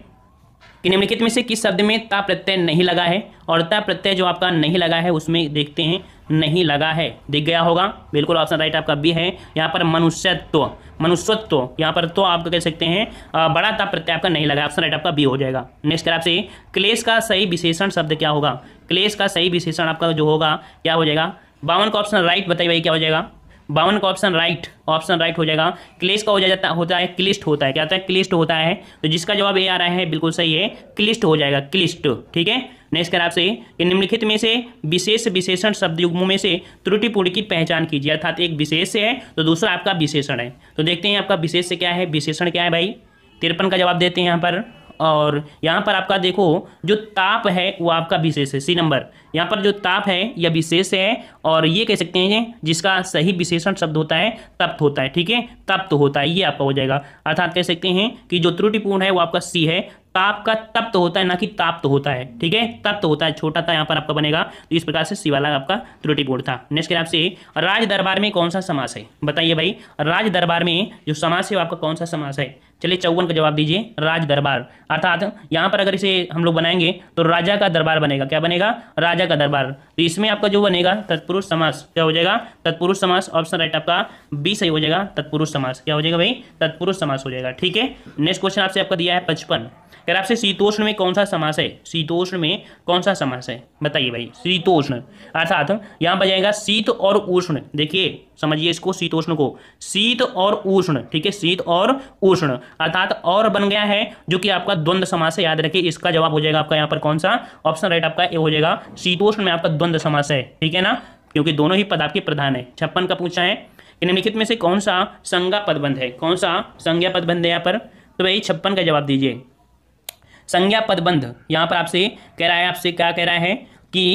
कि निम्नलिखित में से किस शब्द में ता प्रत्यय नहीं लगा है और ता प्रत्यय जो आपका नहीं लगा है उसमें देखते हैं नहीं लगा है दिख गया होगा बिल्कुल ऑप्शन राइट आपका बी है यहाँ पर मनुष्यत्व मनुष्यत्व यहाँ पर तो आप कह सकते हैं बड़ा ताप प्रत्यय आपका नहीं लगा ऑप्शन राइट आपका बी हो जाएगा नेक्स्ट आपसे क्लेश का सही विशेषण शब्द क्या होगा क्लेश का सही विशेषण आपका जो होगा क्या हो जाएगा बावन का ऑप्शन राइट बताइए भाई क्या हो जाएगा बावन का ऑप्शन राइट ऑप्शन राइट हो जाएगा क्लेश का हो जाता होता है क्लिस्ट होता है क्या होता है क्लिस्ट होता है तो जिसका जवाब ये आ रहा है बिल्कुल सही है क्लिस्ट हो जाएगा क्लिस्ट ठीक है नेक्स्ट आपसे कि निम्नलिखित में से विशेष विशेषण शब्द युग्मों में से त्रुटिपूर्ण की पहचान कीजिए अर्थात एक विशेष से है तो दूसरा आपका विशेषण है तो देखते हैं आपका विशेष से क्या है विशेषण क्या है भाई तिरपन का जवाब देते हैं यहाँ पर और यहाँ पर आपका देखो जो ताप है वो आपका विशेष है सी नंबर यहाँ पर जो ताप है यह विशेष है और ये कह सकते हैं जिसका सही विशेषण शब्द होता है तप्त होता है ठीक है तप्त होता है ये आपका हो जाएगा अर्थात कह सकते हैं कि जो त्रुटिपूर्ण है वो आपका सी है ताप का तप्त तो होता है ना कि ताप्त तो होता है ठीक है तप्त तो होता है छोटा था यहाँ पर आपका बनेगा तो इस प्रकार से शिवाला आपका त्रुटिपूर्ण था नेक्स्ट क्वेश्चन आपसे राज दरबार में कौन सा समास है बताइए भाई राज दरबार में जो समास है आपका कौन सा समास है चलिए चौवन का जवाब दीजिए राज दरबार अर्थात यहाँ पर अगर इसे हम लोग बनाएंगे तो राजा का दरबार बनेगा क्या बनेगा राजा का दरबार तो इसमें आपका जो बनेगा तत्पुरुष समास क्या हो जाएगा तत्पुरुष समास ऑप्शन राइट आपका बी सही हो जाएगा तत्पुरुष समास क्या हो जाएगा भाई तत्पुरुष समास हो जाएगा ठीक है नेक्स्ट क्वेश्चन आपसे आपका दिया है पचपन अगर आपसे शीतोष्ण में कौन सा समास है शीतोष्ण में कौन सा समास है बताइए भाई शीतोष्ण अर्थात यहाँ पर जाएगा शीत और उष्ण देखिए समझिए इसको शीतोष्ण को शीत और उष्ण ठीक है शीत और उष्ण अर्थात और बन गया है जो कि आपका द्वंद्व समास है याद रखिए इसका जवाब हो जाएगा आपका यहाँ पर कौन सा ऑप्शन राइट आपका ए हो जाएगा शीतोष्ण में आपका द्वंद्व समास है ठीक है ना क्योंकि दोनों ही पद आपके प्रधान है छप्पन का पूछा है कि निम्नलिखित में से कौन सा संज्ञा पदबंध है कौन सा संज्ञा पदबंध है यहाँ पर तो भाई छप्पन का जवाब दीजिए संज्ञा पदबंध यहाँ पर आपसे कह रहा है आपसे क्या कह रहा है कि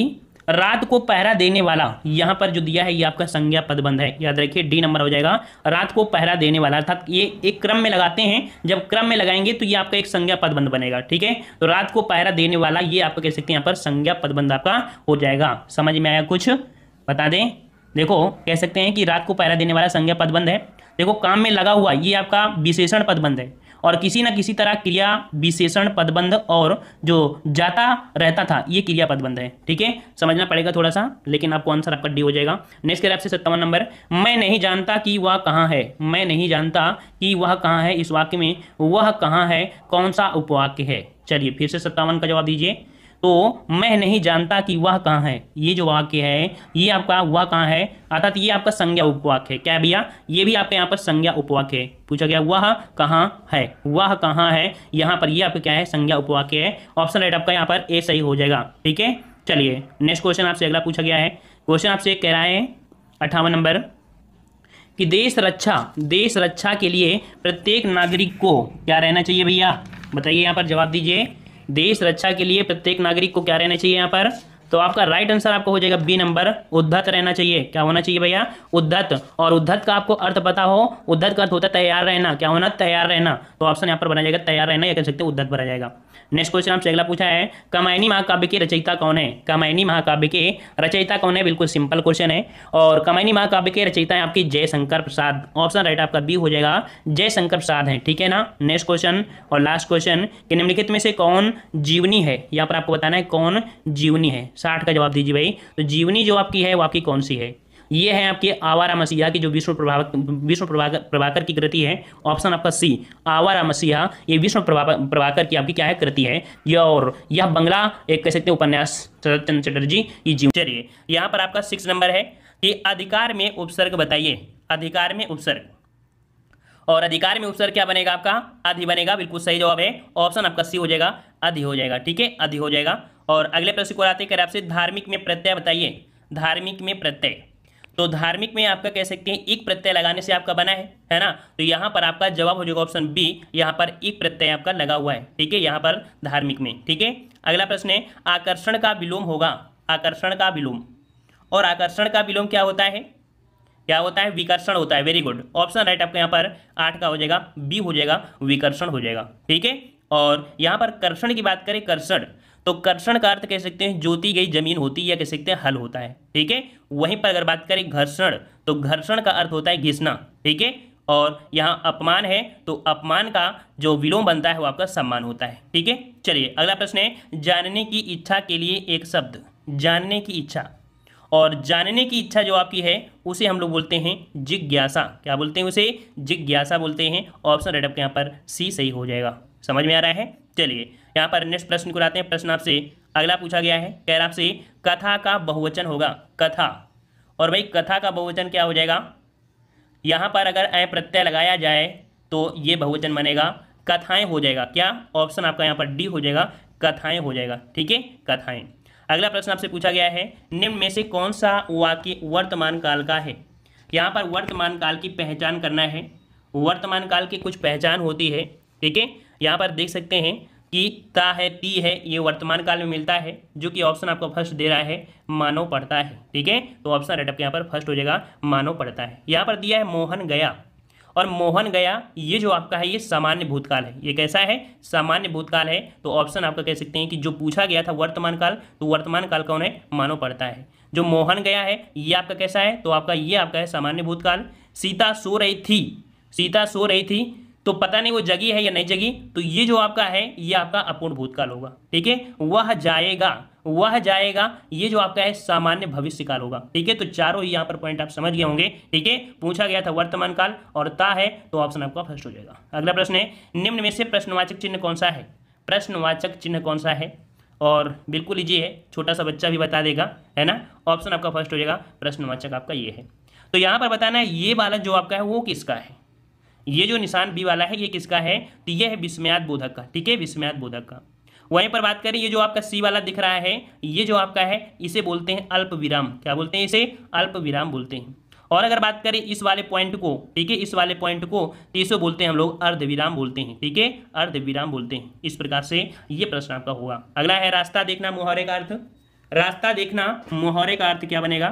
रात को पहरा देने वाला यहाँ पर जो दिया है ये आपका संज्ञा पदबंध है याद रखिए डी नंबर हो जाएगा रात को पहरा देने वाला अर्थात ये एक क्रम में लगाते हैं जब क्रम में लगाएंगे तो ये आपका एक संज्ञा पदबंध बनेगा ठीक है तो रात को पहरा देने वाला ये आप कह सकते हैं यहाँ पर संज्ञा पदबंध आपका हो जाएगा समझ में आया कुछ बता दें देखो कह सकते हैं कि रात को पहरा देने वाला संज्ञा पदबंध है देखो काम में लगा हुआ ये आपका विशेषण पदबंध है और किसी न किसी तरह क्रिया विशेषण पदबंध और जो जाता रहता था ये क्रिया पदबंध है ठीक है समझना पड़ेगा थोड़ा सा लेकिन आपको आंसर आपका डी हो जाएगा नेक्स्ट करें आपसे सत्तावन नंबर मैं नहीं जानता कि वह कहाँ है मैं नहीं जानता कि वह कहाँ है इस वाक्य में वह कहाँ है कौन सा उपवाक्य है चलिए फिर से सत्तावन का जवाब दीजिए तो मैं नहीं जानता कि वह कहाँ है ये जो वाक्य है ये आपका वह कहाँ है अर्थात ये आपका संज्ञा उपवाक्य है क्या भैया ये भी आपके यहाँ पर संज्ञा उपवाक्य है पूछा गया वह कहाँ है वह कहाँ है यहाँ पर ये आपका क्या है संज्ञा उपवाक्य है ऑप्शन राइट आपका यहाँ पर ए सही हो जाएगा ठीक है चलिए नेक्स्ट क्वेश्चन आपसे अगला पूछा गया है क्वेश्चन आपसे कह रहा है अठावन नंबर कि देश रक्षा देश रक्षा के लिए प्रत्येक नागरिक को क्या रहना चाहिए भैया बताइए यहाँ पर जवाब दीजिए देश रक्षा के लिए प्रत्येक नागरिक को क्या रहना चाहिए यहाँ पर तो आपका राइट आंसर आपको हो जाएगा बी नंबर उद्धत रहना चाहिए क्या होना चाहिए भैया उद्धत और उद्धत का आपको अर्थ पता हो उद्धत का अर्थ होता है तैयार रहना क्या होना तैयार रहना तो ऑप्शन यहाँ पर बना जाएगा तैयार रहना या कह सकते हैं उद्धत बना जाएगा नेक्स्ट क्वेश्चन आपसे अगला पूछा है कमायनी महाकाव्य की रचयिता कौन है कमायनी महाकाव्य के रचयिता कौन है बिल्कुल सिंपल क्वेश्चन है और कमायनी महाकाव्य के रचयिता है आपकी जयशंकर प्रसाद ऑप्शन राइट आपका बी हो जाएगा जयशंकर प्रसाद है ठीक है ना नेक्स्ट क्वेश्चन और लास्ट क्वेश्चन कि निम्नलिखित में से कौन जीवनी है यहाँ पर आपको बताना है कौन जीवनी है साठ का जवाब दीजिए भाई तो जीवनी जो आपकी है वो आपकी कौन सी है ये है आपकी आवारा मसीहा की जो विष्णु प्रभाव विष्णु प्रभाकर प्रभाकर की कृति है ऑप्शन आपका सी आवारा मसीहा ये विष्णु प्रभाकर की आपकी क्या है कृति है यह और यह बंगला एक कह सकते हैं उपन्यास चंद्र चटर्जी ये जीवन चलिए यहाँ पर आपका सिक्स नंबर है कि अधिकार में उपसर्ग बताइए अधिकार में उपसर्ग और अधिकार में उपसर्ग क्या बनेगा आपका अधि बनेगा बिल्कुल सही जवाब है ऑप्शन आपका सी हो जाएगा अधि हो जाएगा ठीक है अधि हो जाएगा और अगले प्रश्न को आते हैं आपसे धार्मिक में प्रत्यय बताइए धार्मिक में प्रत्यय तो धार्मिक में आपका कह सकते हैं एक प्रत्यय लगाने से आपका बना है है ना तो यहाँ पर आपका जवाब हो जाएगा ऑप्शन बी यहाँ पर एक प्रत्यय आपका लगा हुआ है ठीक है यहाँ पर धार्मिक में ठीक है अगला प्रश्न है आकर्षण का विलोम होगा आकर्षण का विलोम और आकर्षण का विलोम क्या होता है क्या होता है विकर्षण होता है वेरी गुड ऑप्शन राइट आपका यहाँ पर आठ का हो जाएगा बी हो जाएगा विकर्षण हो जाएगा ठीक है और यहाँ पर कर्षण की बात करें कर्षण तो कर्षण का अर्थ कह सकते हैं जोती गई जमीन होती है या कह सकते हैं हल होता है ठीक है वहीं पर अगर बात करें घर्षण तो घर्षण का अर्थ होता है घिसना ठीक है और यहाँ अपमान है तो अपमान का जो विलोम बनता है वो आपका सम्मान होता है ठीक है चलिए अगला प्रश्न है जानने की इच्छा के लिए एक शब्द जानने की इच्छा और जानने की इच्छा जो आपकी है उसे हम लोग बोलते हैं जिज्ञासा क्या बोलते हैं उसे जिज्ञासा बोलते हैं ऑप्शन रेडअप के यहाँ पर सी सही हो जाएगा समझ में आ रहा है चलिए यहाँ पर नेक्स्ट प्रश्न को लाते हैं प्रश्न आपसे अगला पूछा गया है कह रहा आपसे कथा का बहुवचन होगा कथा और भाई कथा का बहुवचन क्या हो जाएगा यहाँ पर अगर अ प्रत्यय लगाया जाए तो ये बहुवचन बनेगा कथाएं हो जाएगा क्या ऑप्शन आपका यहाँ पर डी हो जाएगा कथाएं हो जाएगा ठीक है कथाएं अगला प्रश्न आपसे पूछा गया है निम्न में से कौन सा वाक्य वर्तमान काल का है यहाँ पर वर्तमान काल की पहचान करना है वर्तमान काल की कुछ पहचान होती है ठीक है यहाँ पर देख सकते हैं कि ता है ती है ये वर्तमान काल में मिलता है जो कि ऑप्शन आपको फर्स्ट दे रहा है मानो पड़ता है ठीक है तो ऑप्शन राइट यहाँ पर फर्स्ट हो जाएगा मानो पड़ता है यहाँ पर दिया है मोहन गया और मोहन गया ये जो आपका है ये सामान्य भूतकाल है ये कैसा है सामान्य भूतकाल है तो ऑप्शन आपका कह सकते हैं कि जो पूछा गया था वर्तमान काल तो वर्तमान काल कौन है मानो पड़ता है जो मोहन गया है ये आपका कैसा है तो आपका ये आपका है सामान्य भूतकाल सीता सो रही थी सीता सो रही थी तो पता नहीं वो जगी है या नहीं जगी तो ये जो आपका है ये आपका अपूर्ण भूतकाल होगा ठीक है वह जाएगा वह जाएगा ये जो आपका है सामान्य भविष्य काल होगा ठीक है तो चारों यहां पर पॉइंट आप समझ गए होंगे ठीक है पूछा गया था वर्तमान काल और ता है तो ऑप्शन आपका फर्स्ट हो जाएगा अगला प्रश्न है निम्न में से प्रश्नवाचक चिन्ह कौन सा है प्रश्नवाचक चिन्ह कौन सा है और बिल्कुल लीजिए है छोटा सा बच्चा भी बता देगा है ना ऑप्शन आपका फर्स्ट हो जाएगा प्रश्नवाचक आपका ये है तो यहां पर बताना है ये बालक जो आपका है वो किसका है ये जो निशान बी वाला है ये किसका है तो ये है विस्मयात बोधक का ठीक है विस्मयात बोधक का वहीं पर बात करें ये जो आपका सी वाला दिख रहा है ये जो आपका है इसे बोलते हैं अल्प विराम क्या बोलते हैं इसे अल्प विराम बोलते हैं और अगर बात करें इस वाले पॉइंट को ठीक है इस वाले पॉइंट को तो इसे बोलते हैं हम लोग अर्धविराम बोलते हैं ठीक है अर्धविराम बोलते हैं इस प्रकार से ये प्रश्न आपका होगा अगला है रास्ता देखना मुहावरे का अर्थ रास्ता देखना मुहावरे का अर्थ क्या बनेगा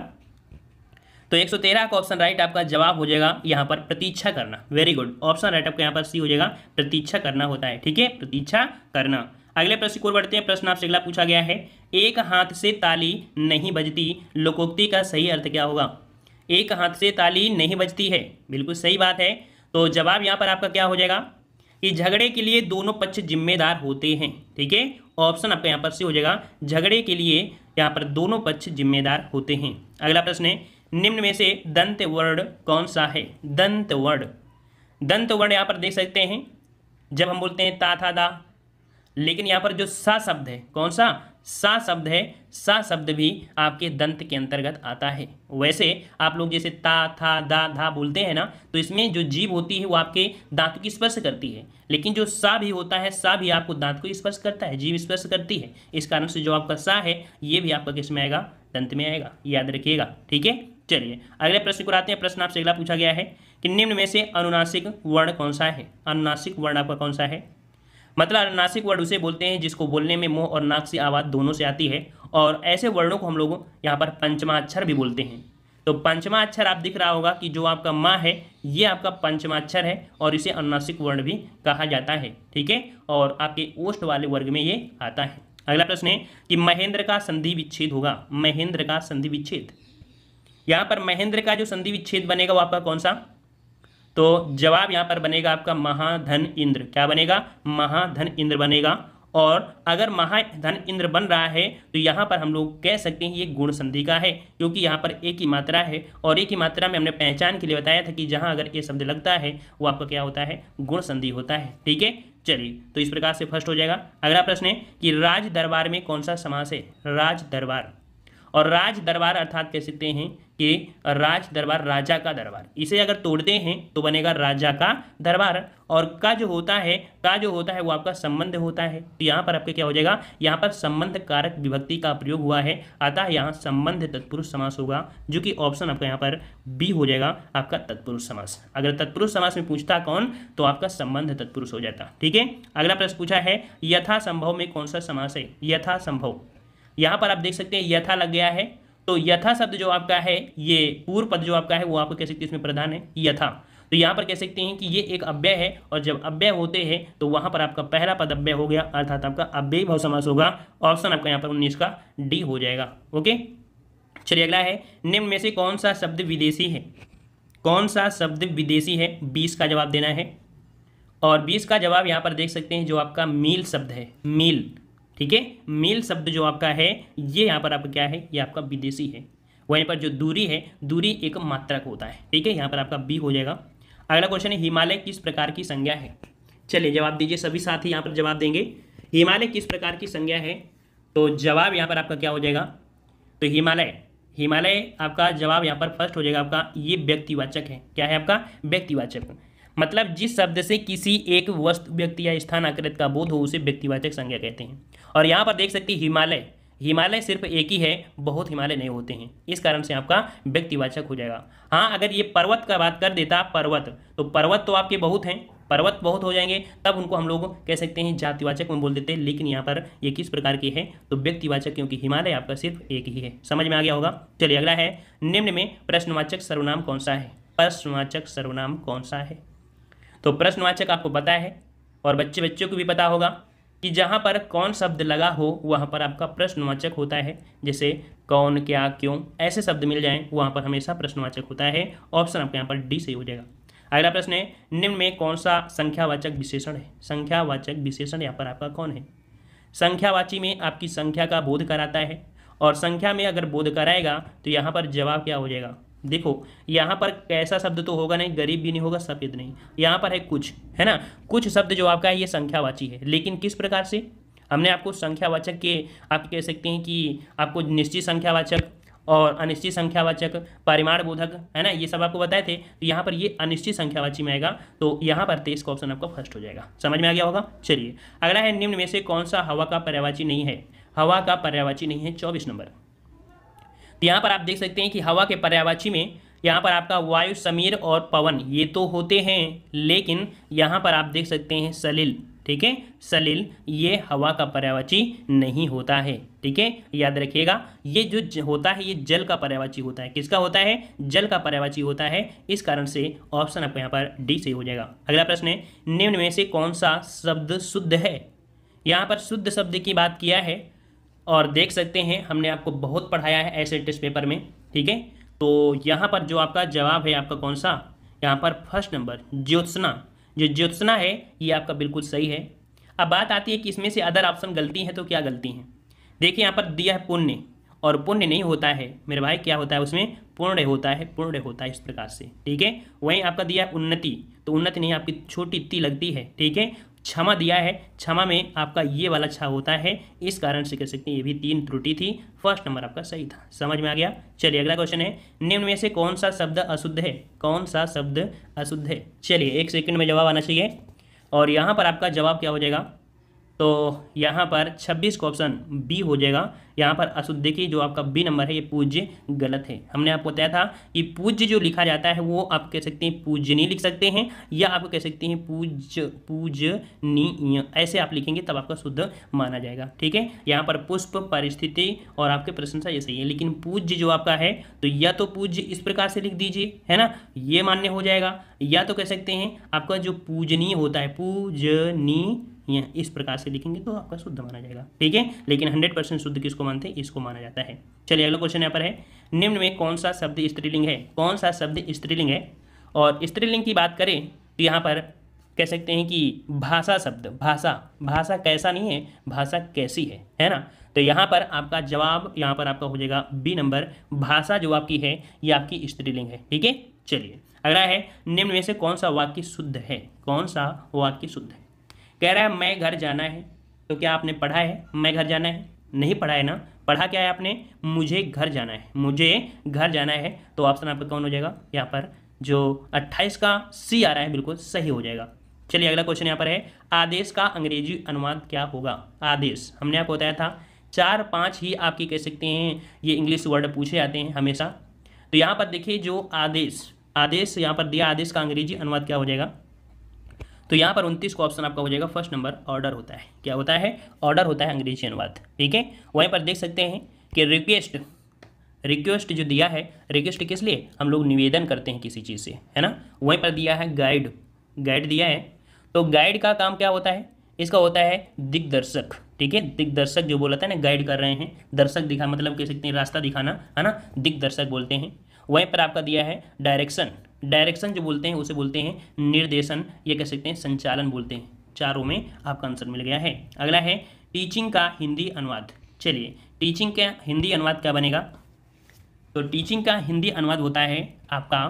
तो 113 का ऑप्शन राइट आपका जवाब हो जाएगा यहाँ पर प्रतीक्षा करना वेरी गुड ऑप्शन राइट आपका यहाँ पर सी हो जाएगा प्रतीक्षा करना होता है ठीक है प्रतीक्षा करना अगले प्रश्न को बढ़ते हैं प्रश्न आपसे अगला पूछा गया है एक हाथ से ताली नहीं बजती लोकोक्ति का सही अर्थ क्या होगा एक हाथ से ताली नहीं बजती है बिल्कुल सही बात है तो जवाब यहाँ पर आपका क्या हो जाएगा कि झगड़े के लिए दोनों पक्ष जिम्मेदार होते हैं ठीक है ऑप्शन आपका यहाँ पर सी हो जाएगा झगड़े के लिए यहाँ पर दोनों पक्ष जिम्मेदार होते हैं अगला प्रश्न है निम्न में से दंत वर्ण कौन सा है दंत वर्ण दंत वर्ण यहाँ पर देख सकते हैं जब हम बोलते हैं ता था दा लेकिन यहाँ पर जो सा शब्द है कौन सा सा शब्द है सा शब्द भी आपके दंत के अंतर्गत आता है वैसे आप लोग जैसे ता था दा धा बोलते हैं ना तो इसमें जो जीव होती है वो आपके दांत की स्पर्श करती है लेकिन जो सा भी होता है सा भी आपको दांत को स्पर्श करता है जीव स्पर्श करती है इस कारण से जो आपका सा है ये भी आपका किस में आएगा दंत में आएगा याद रखिएगा ठीक है चलिए अगले प्रश्न को आते हैं प्रश्न आपसे अगला पूछा गया है कि निम्न में से अनुनासिक वर्ण कौन सा है अनुनासिक वर्ण आपका कौन सा है मतलब अनुनासिक वर्ण उसे बोलते हैं जिसको बोलने में मुंह और नाक से आवाज़ दोनों से आती है और ऐसे वर्णों को हम लोग यहाँ पर पंचमाक्षर भी बोलते हैं तो पंचमा अक्षर आप दिख रहा होगा कि जो आपका माँ है ये आपका पंचमा अक्षर है और इसे अनुनासिक वर्ण भी कहा जाता है ठीक है और आपके ओष्ट वाले वर्ग में ये आता है अगला प्रश्न है कि महेंद्र का संधि विच्छेद होगा महेंद्र का संधि विच्छेद यहां पर महेंद्र का जो संधि विच्छेद बनेगा वो आपका कौन सा तो जवाब यहां पर बनेगा आपका महाधन इंद्र क्या बनेगा महाधन इंद्र बनेगा और अगर महाधन इंद्र बन रहा है तो यहां पर हम लोग कह सकते हैं ये गुण संधि का है क्योंकि यहां पर एक ही मात्रा है और एक ही मात्रा में हमने पहचान के लिए बताया था कि जहां अगर ये शब्द लगता है वो आपका क्या होता है गुण संधि होता है ठीक है चलिए तो इस प्रकार से फर्स्ट हो जाएगा अगला प्रश्न है कि राज दरबार में कौन सा समास है राज दरबार और राज दरबार अर्थात कह सकते हैं कि राज दरबार राजा का दरबार इसे अगर तोड़ते हैं तो बनेगा राजा का दरबार और का जो होता है का जो होता है वो आपका संबंध होता है तो यहाँ पर आपके क्या हो जाएगा यहाँ पर संबंध कारक विभक्ति का प्रयोग हुआ है अतः यहाँ संबंध तत्पुरुष समास होगा जो कि ऑप्शन आपका यहाँ पर बी हो जाएगा आपका तत्पुरुष समास अगर तत्पुरुष समास में पूछता कौन तो आपका संबंध तत्पुरुष हो जाता ठीक है अगला प्रश्न पूछा है यथासंभव में कौन सा समास है यथासंभव यहाँ पर आप देख सकते हैं यथा लग गया है तो यथा शब्द जो आपका है ये पूर्व पद जो आपका है वो आपको कह सकते हैं इसमें प्रधान है यथा तो यहाँ पर कह सकते हैं कि ये एक अव्यय है और जब अव्यय होते हैं तो वहाँ पर आपका पहला पद अव्यय हो गया अर्थात आपका अव्यय भाव समास होगा ऑप्शन आपका यहाँ पर उन्नीस का डी हो जाएगा ओके चलिए अगला है निम्न में से कौन सा शब्द विदेशी है कौन सा शब्द विदेशी है बीस का जवाब देना है और बीस का जवाब यहाँ पर देख सकते हैं जो आपका मील शब्द है मील ठीक है मेल शब्द जो आपका है ये यहाँ पर आपका क्या है ये आपका विदेशी है वहीं पर जो दूरी है दूरी एक मात्रक होता है ठीक है यहाँ पर आपका बी हो जाएगा अगला क्वेश्चन है हिमालय किस प्रकार की संज्ञा है चलिए जवाब दीजिए सभी साथ ही यहाँ पर जवाब देंगे हिमालय किस प्रकार की संज्ञा है तो जवाब यहाँ पर आपका क्या हो जाएगा तो हिमालय हिमालय आपका जवाब यहाँ पर फर्स्ट हो जाएगा आपका ये व्यक्तिवाचक है क्या है आपका व्यक्तिवाचक मतलब जिस शब्द से किसी एक वस्तु व्यक्ति या स्थान आकृत का बोध हो उसे व्यक्तिवाचक संज्ञा कहते हैं और यहाँ पर देख सकते हैं हिमालय हिमालय सिर्फ एक ही है बहुत हिमालय नहीं होते हैं इस कारण से आपका व्यक्तिवाचक हो जाएगा हाँ अगर ये पर्वत का बात कर देता पर्वत तो पर्वत तो आपके बहुत हैं पर्वत बहुत हो जाएंगे तब उनको हम लोग कह सकते हैं जातिवाचक में बोल देते हैं लेकिन यहाँ पर ये किस प्रकार की है तो व्यक्तिवाचक क्योंकि हिमालय आपका सिर्फ एक ही है समझ में आ गया होगा चलिए अगला है निम्न में प्रश्नवाचक सर्वनाम कौन सा है प्रश्नवाचक सर्वनाम कौन सा है तो प्रश्नवाचक आपको पता है और बच्चे बच्चों को भी पता होगा कि जहाँ पर कौन शब्द लगा हो वहाँ पर आपका प्रश्नवाचक होता है जैसे कौन क्या क्यों ऐसे शब्द मिल जाएं वहाँ पर हमेशा प्रश्नवाचक होता है ऑप्शन आपके यहाँ पर डी सही हो जाएगा अगला प्रश्न है निम्न में कौन सा संख्यावाचक विशेषण है संख्यावाचक विशेषण यहाँ पर आपका कौन है संख्यावाची में आपकी संख्या का बोध कराता है और संख्या में अगर बोध कराएगा तो यहाँ पर जवाब क्या हो जाएगा देखो यहाँ पर कैसा शब्द तो होगा नहीं गरीब भी नहीं होगा सफ़ेद नहीं यहाँ पर है कुछ है ना कुछ शब्द जो आपका है ये संख्यावाची है लेकिन किस प्रकार से हमने आपको संख्यावाचक के आप कह सकते हैं कि आपको निश्चित संख्यावाचक और अनिश्चित संख्यावाचक परिमाण बोधक है ना ये सब आपको बताए थे तो यहाँ पर ये अनिश्चित संख्यावाची में आएगा तो यहाँ पर तेईस का ऑप्शन आपका फर्स्ट हो जाएगा समझ में आ गया होगा चलिए अगला है निम्न में से कौन सा हवा का पर्यावाची नहीं है हवा का पर्यावाची नहीं है चौबीस नंबर तो यहाँ पर आप देख सकते हैं कि हवा के पर्यावाची में यहाँ पर आपका वायु समीर और पवन ये तो होते हैं लेकिन यहाँ पर आप देख सकते हैं सलिल ठीक है सलिल ये हवा का पर्यावाची नहीं होता है ठीक है याद रखिएगा ये जो होता है ये जल का पर्यावाची होता है किसका होता है जल का पर्यावाची होता है इस कारण से ऑप्शन आपको यहाँ पर डी से हो जाएगा अगला प्रश्न है निम्न में से कौन सा शब्द शुद्ध है यहाँ पर शुद्ध शब्द की बात किया है और देख सकते हैं हमने आपको बहुत पढ़ाया है ऐसे टेस्ट पेपर में ठीक है तो यहाँ पर जो आपका जवाब है आपका कौन सा यहाँ पर फर्स्ट नंबर ज्योत्सना जो ज्योत्सना है ये आपका बिल्कुल सही है अब बात आती है कि इसमें से अदर ऑप्शन गलती हैं तो क्या गलती हैं देखिए यहाँ पर दिया है पुण्य और पुण्य नहीं होता है मेरे भाई क्या होता है उसमें पूर्ण होता है पूर्ण होता है इस प्रकार से ठीक है वहीं आपका दिया है उन्नति तो उन्नति नहीं आपकी छोटी ती लगती है ठीक है क्षमा दिया है क्षमा में आपका ये वाला छा होता है इस कारण से कह सकते हैं ये भी तीन त्रुटि थी फर्स्ट नंबर आपका सही था समझ में आ गया चलिए अगला क्वेश्चन है निम्न में से कौन सा शब्द अशुद्ध है कौन सा शब्द अशुद्ध है चलिए एक सेकंड में जवाब आना चाहिए और यहाँ पर आपका जवाब क्या हो जाएगा तो यहाँ पर 26 का ऑप्शन बी हो जाएगा यहाँ पर अशुद्ध की जो आपका बी नंबर है ये पूज्य गलत है हमने आपको बताया था कि पूज्य जो लिखा जाता है वो आप कह सकते हैं पूजनी लिख सकते हैं या आप कह सकते हैं पूज पूजनीय ऐसे आप लिखेंगे तब आपका शुद्ध माना जाएगा ठीक है यहाँ पर पुष्प परिस्थिति और आपके प्रशंसा ये सही है लेकिन पूज्य जो आपका है तो या तो पूज्य इस प्रकार से लिख दीजिए है ना ये मान्य हो जाएगा या तो कह सकते हैं आपका जो पूजनीय होता है पूजनी या इस प्रकार से लिखेंगे तो आपका शुद्ध माना जाएगा ठीक है लेकिन हंड्रेड परसेंट शुद्ध किसको मानते हैं इसको माना जाता है चलिए अगला क्वेश्चन यहाँ पर है निम्न में कौन सा शब्द स्त्रीलिंग है कौन सा शब्द स्त्रीलिंग है और स्त्रीलिंग की बात करें तो यहाँ पर कह सकते हैं कि भाषा शब्द भाषा भाषा कैसा नहीं है भाषा कैसी है है ना तो यहाँ पर आपका जवाब यहाँ पर आपका हो जाएगा बी नंबर भाषा जो आपकी है ये आपकी स्त्रीलिंग है ठीक है चलिए अगला है निम्न में से कौन सा वाक्य शुद्ध है कौन सा वाक्य शुद्ध है कह रहा है मैं घर जाना है तो क्या आपने पढ़ा है मैं घर जाना है नहीं पढ़ा है ना पढ़ा क्या है आपने मुझे घर जाना है मुझे घर जाना है तो ऑप्शन आपका कौन हो जाएगा यहाँ पर जो 28 का सी आ रहा है बिल्कुल सही हो जाएगा चलिए अगला क्वेश्चन यहाँ पर है आदेश का अंग्रेजी अनुवाद क्या होगा आदेश हमने आपको बताया था चार पाँच ही आपकी कह सकते हैं ये इंग्लिश वर्ड पूछे जाते हैं हमेशा तो यहाँ पर देखिए जो आदेश आदेश यहाँ पर दिया आदेश का अंग्रेजी अनुवाद क्या हो जाएगा तो यहाँ पर उनतीस को ऑप्शन आपका हो जाएगा फर्स्ट नंबर ऑर्डर होता है क्या होता है ऑर्डर होता है अंग्रेजी अनुवाद ठीक है वहीं पर देख सकते हैं कि रिक्वेस्ट रिक्वेस्ट जो दिया है रिक्वेस्ट किस लिए हम लोग निवेदन करते हैं किसी चीज़ से है ना वहीं पर दिया है गाइड गाइड दिया है तो गाइड का काम क्या होता है इसका होता है दिग्दर्शक ठीक है दिग्दर्शक जो बोला था ना गाइड कर रहे हैं दर्शक दिखा मतलब कह सकते हैं रास्ता दिखाना है ना दिग्दर्शक बोलते हैं वहीं पर आपका दिया है डायरेक्शन डायरेक्शन जो बोलते हैं उसे बोलते हैं निर्देशन या कह सकते हैं संचालन बोलते हैं चारों में आपका आंसर मिल गया है अगला है टीचिंग का हिंदी अनुवाद चलिए टीचिंग का हिंदी अनुवाद क्या बनेगा तो टीचिंग का हिंदी अनुवाद होता है आपका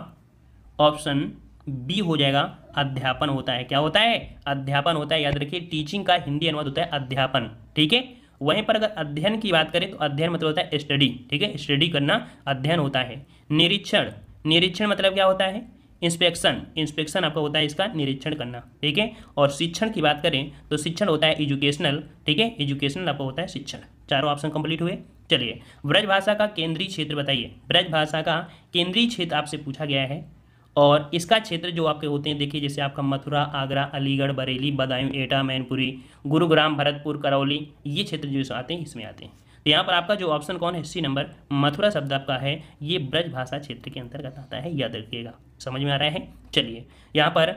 ऑप्शन बी हो जाएगा अध्यापन होता है क्या होता है अध्यापन होता है याद रखिए टीचिंग का हिंदी अनुवाद होता है अध्यापन ठीक है वहीं पर अगर अध्ययन की बात करें तो अध्ययन मतलब होता है स्टडी ठीक है स्टडी करना अध्ययन होता है निरीक्षण निरीक्षण मतलब क्या होता है इंस्पेक्शन इंस्पेक्शन आपका होता है इसका निरीक्षण करना ठीक है और शिक्षण की बात करें तो शिक्षण होता है एजुकेशनल ठीक है एजुकेशनल आपका होता है शिक्षण चारों ऑप्शन कंप्लीट हुए चलिए ब्रज भाषा का केंद्रीय क्षेत्र बताइए ब्रज भाषा का केंद्रीय क्षेत्र आपसे पूछा गया है और इसका क्षेत्र जो आपके होते हैं देखिए जैसे आपका मथुरा आगरा अलीगढ़ बरेली बदायूं एटा मैनपुरी गुरुग्राम भरतपुर करौली ये क्षेत्र जो आते हैं इसमें आते हैं तो यहाँ पर आपका जो ऑप्शन कौन है सी नंबर मथुरा शब्द आपका है ये ब्रज भाषा क्षेत्र के अंतर्गत आता है याद रखिएगा समझ में आ रहा है चलिए यहाँ पर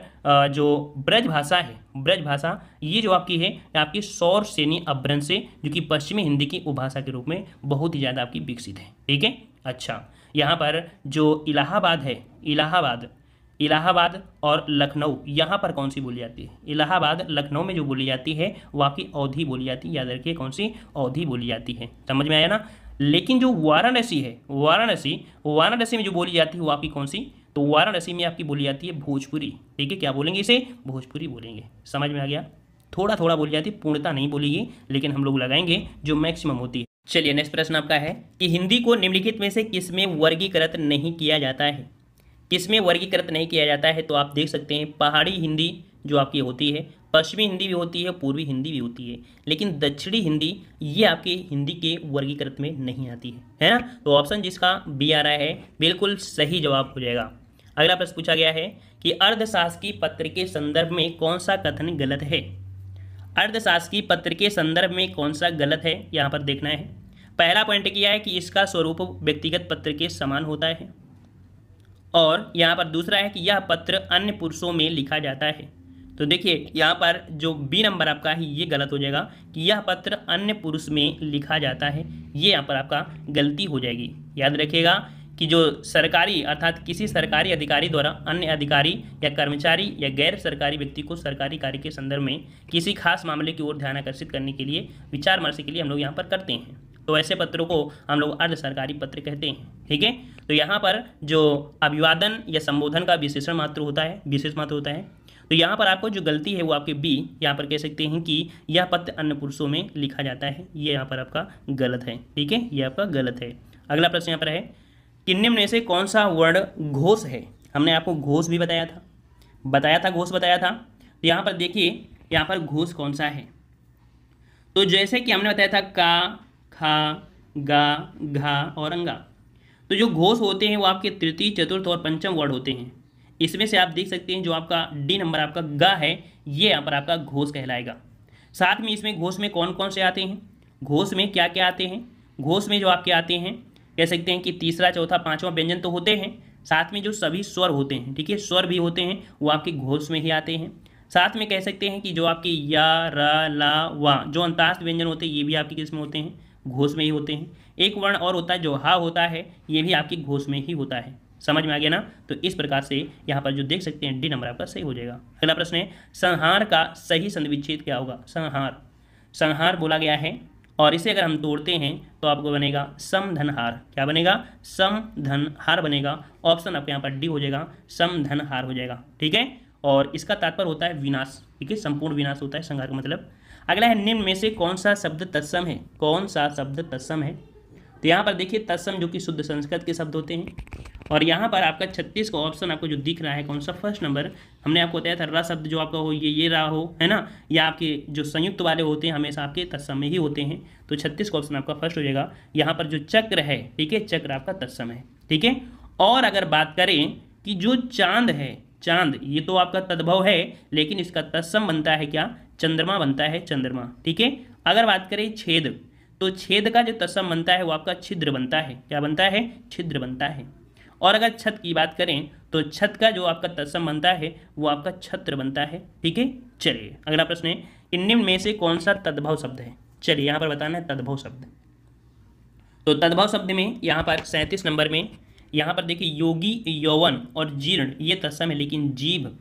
जो ब्रज भाषा है ब्रज भाषा ये जो आपकी है आपकी सौर सेनी अभ्रंश से जो कि पश्चिमी हिंदी की उपभाषा के रूप में बहुत ही ज़्यादा आपकी विकसित है ठीक है अच्छा यहाँ पर जो इलाहाबाद है इलाहाबाद इलाहाबाद और लखनऊ यहाँ पर कौन सी बोली जाती है इलाहाबाद लखनऊ में जो बोली जाती है वहाँ आपकी अवधि बोली जाती है याद रखिए कौन सी अवधि बोली जाती है समझ में आया ना लेकिन जो वाराणसी है वाराणसी वाराणसी में जो बोली जाती है वो आपकी कौन सी तो वाराणसी में आपकी बोली जाती है भोजपुरी ठीक है क्या बोलेंगे इसे भोजपुरी बोलेंगे समझ में आ गया थोड़ा थोड़ा बोली जाती है पूर्णता नहीं बोलेगी लेकिन हम लोग लगाएंगे जो मैक्सिमम होती है चलिए नेक्स्ट प्रश्न आपका है कि हिंदी को निम्नलिखित में से किसमें वर्गीकृत नहीं किया जाता है किसमें वर्गीकृत नहीं किया जाता है तो आप देख सकते हैं पहाड़ी हिंदी जो आपकी होती है पश्चिमी हिंदी भी होती है पूर्वी हिंदी भी होती है लेकिन दक्षिणी हिंदी ये आपके हिंदी के वर्गीकृत में नहीं आती है है ना तो ऑप्शन जिसका बी आ रहा है बिल्कुल सही जवाब हो जाएगा अगला प्रश्न पूछा गया है कि अर्धशासकीय पत्र के संदर्भ में कौन सा कथन गलत है अर्धशासकीय पत्र के संदर्भ में कौन सा गलत है यहाँ पर देखना है पहला पॉइंट किया है कि इसका स्वरूप व्यक्तिगत पत्र के समान होता है और यहाँ पर दूसरा है कि यह पत्र अन्य पुरुषों में लिखा जाता है तो देखिए यहाँ पर जो बी नंबर आपका है ये गलत हो जाएगा कि यह पत्र अन्य पुरुष में लिखा जाता है ये यहाँ पर आपका गलती हो जाएगी याद रखिएगा कि जो सरकारी अर्थात किसी सरकारी अधिकारी द्वारा अन्य अधिकारी या कर्मचारी या गैर सरकारी व्यक्ति को सरकारी कार्य के संदर्भ में किसी खास मामले की ओर ध्यान आकर्षित करने के लिए विचार विमर्श के लिए हम लोग यहाँ पर करते हैं तो ऐसे पत्रों को हम लोग अर्ध सरकारी पत्र कहते हैं ठीक है तो यहाँ पर जो अभिवादन या संबोधन का विशेषण मात्र होता है विशेष मात्र होता है तो यहाँ पर आपको जो गलती है वो आपके बी यहाँ पर कह सकते हैं कि यह पत्र अन्य पुरुषों में लिखा जाता है ये यहाँ पर आपका गलत है ठीक है ये आपका गलत है अगला प्रश्न यहाँ पर है कि निम्न से कौन सा वर्ड घोष है हमने आपको घोष भी बताया था बताया था घोष बताया था तो यहाँ पर देखिए यहाँ पर घोष कौन सा है तो जैसे कि हमने बताया था का हा गा घा और अंगा तो जो घोष होते हैं वो आपके तृतीय चतुर्थ और पंचम वर्ड होते हैं इसमें से आप देख सकते हैं जो आपका डी नंबर आपका गा है ये यहाँ पर आपका घोष कहलाएगा साथ में इसमें घोष में कौन कौन से आते हैं घोष में क्या क्या आते हैं घोष में जो आपके आते हैं कह सकते हैं कि तीसरा चौथा पाँचवा व्यंजन तो होते हैं साथ में जो सभी स्वर होते हैं ठीक है स्वर भी होते हैं वो आपके घोष में ही आते हैं साथ में कह सकते हैं कि जो आपके या रा ला वा जो अंतास्त व्यंजन होते हैं ये भी आपके किस में होते हैं घोष में ही होते हैं एक वर्ण और होता है जो हा होता है ये भी आपकी घोष में ही होता है समझ में आ गया ना तो इस प्रकार से यहाँ पर जो देख सकते हैं डी नंबर आपका सही हो जाएगा अगला प्रश्न है संहार का सही संधिविच्छेद क्या होगा संहार संहार बोला गया है और इसे अगर हम तोड़ते हैं तो आपको बनेगा समधनहार क्या बनेगा समधनहार बनेगा ऑप्शन आपके यहाँ पर डी हो जाएगा समधनहार हो जाएगा ठीक है और इसका तात्पर्य होता है विनाश ठीक है संपूर्ण विनाश होता है संहार का मतलब अगला है निम्न में से कौन सा शब्द तत्सम है कौन सा शब्द तत्सम है तो यहाँ पर देखिए तत्सम जो कि शुद्ध संस्कृत के शब्द होते हैं और यहाँ पर आपका छत्तीस का ऑप्शन आपको जो दिख रहा है कौन सा फर्स्ट नंबर हमने आपको बताया था रा शब्द जो आपका हो ये ये रहा हो है ना या आपके जो संयुक्त वाले होते हैं हमेशा आपके तत्सम में ही होते हैं तो छत्तीस का ऑप्शन आपका फर्स्ट हो जाएगा यहाँ पर जो चक्र है ठीक है चक्र आपका तत्सम है ठीक है और अगर बात करें कि जो चांद है चांद ये तो आपका तद्भव है लेकिन इसका तत्सम बनता है क्या चंद्रमा बनता है चंद्रमा ठीक है अगर बात करें छेद तो छेद का जो तत्सम बनता है वो आपका छिद्र बनता है क्या बनता है छिद्र बनता है और अगर छत की बात करें तो छत का जो आपका तत्सम बनता है वो आपका छत्र बनता है ठीक है चलिए अगला प्रश्न है निम्न में से कौन सा तद्भव शब्द है चलिए यहाँ पर बताना है तद्भव शब्द तो तद्भव शब्द में यहाँ पर सैंतीस नंबर में यहाँ पर देखिए योगी यौवन और जीर्ण ये तत्सम है लेकिन जीव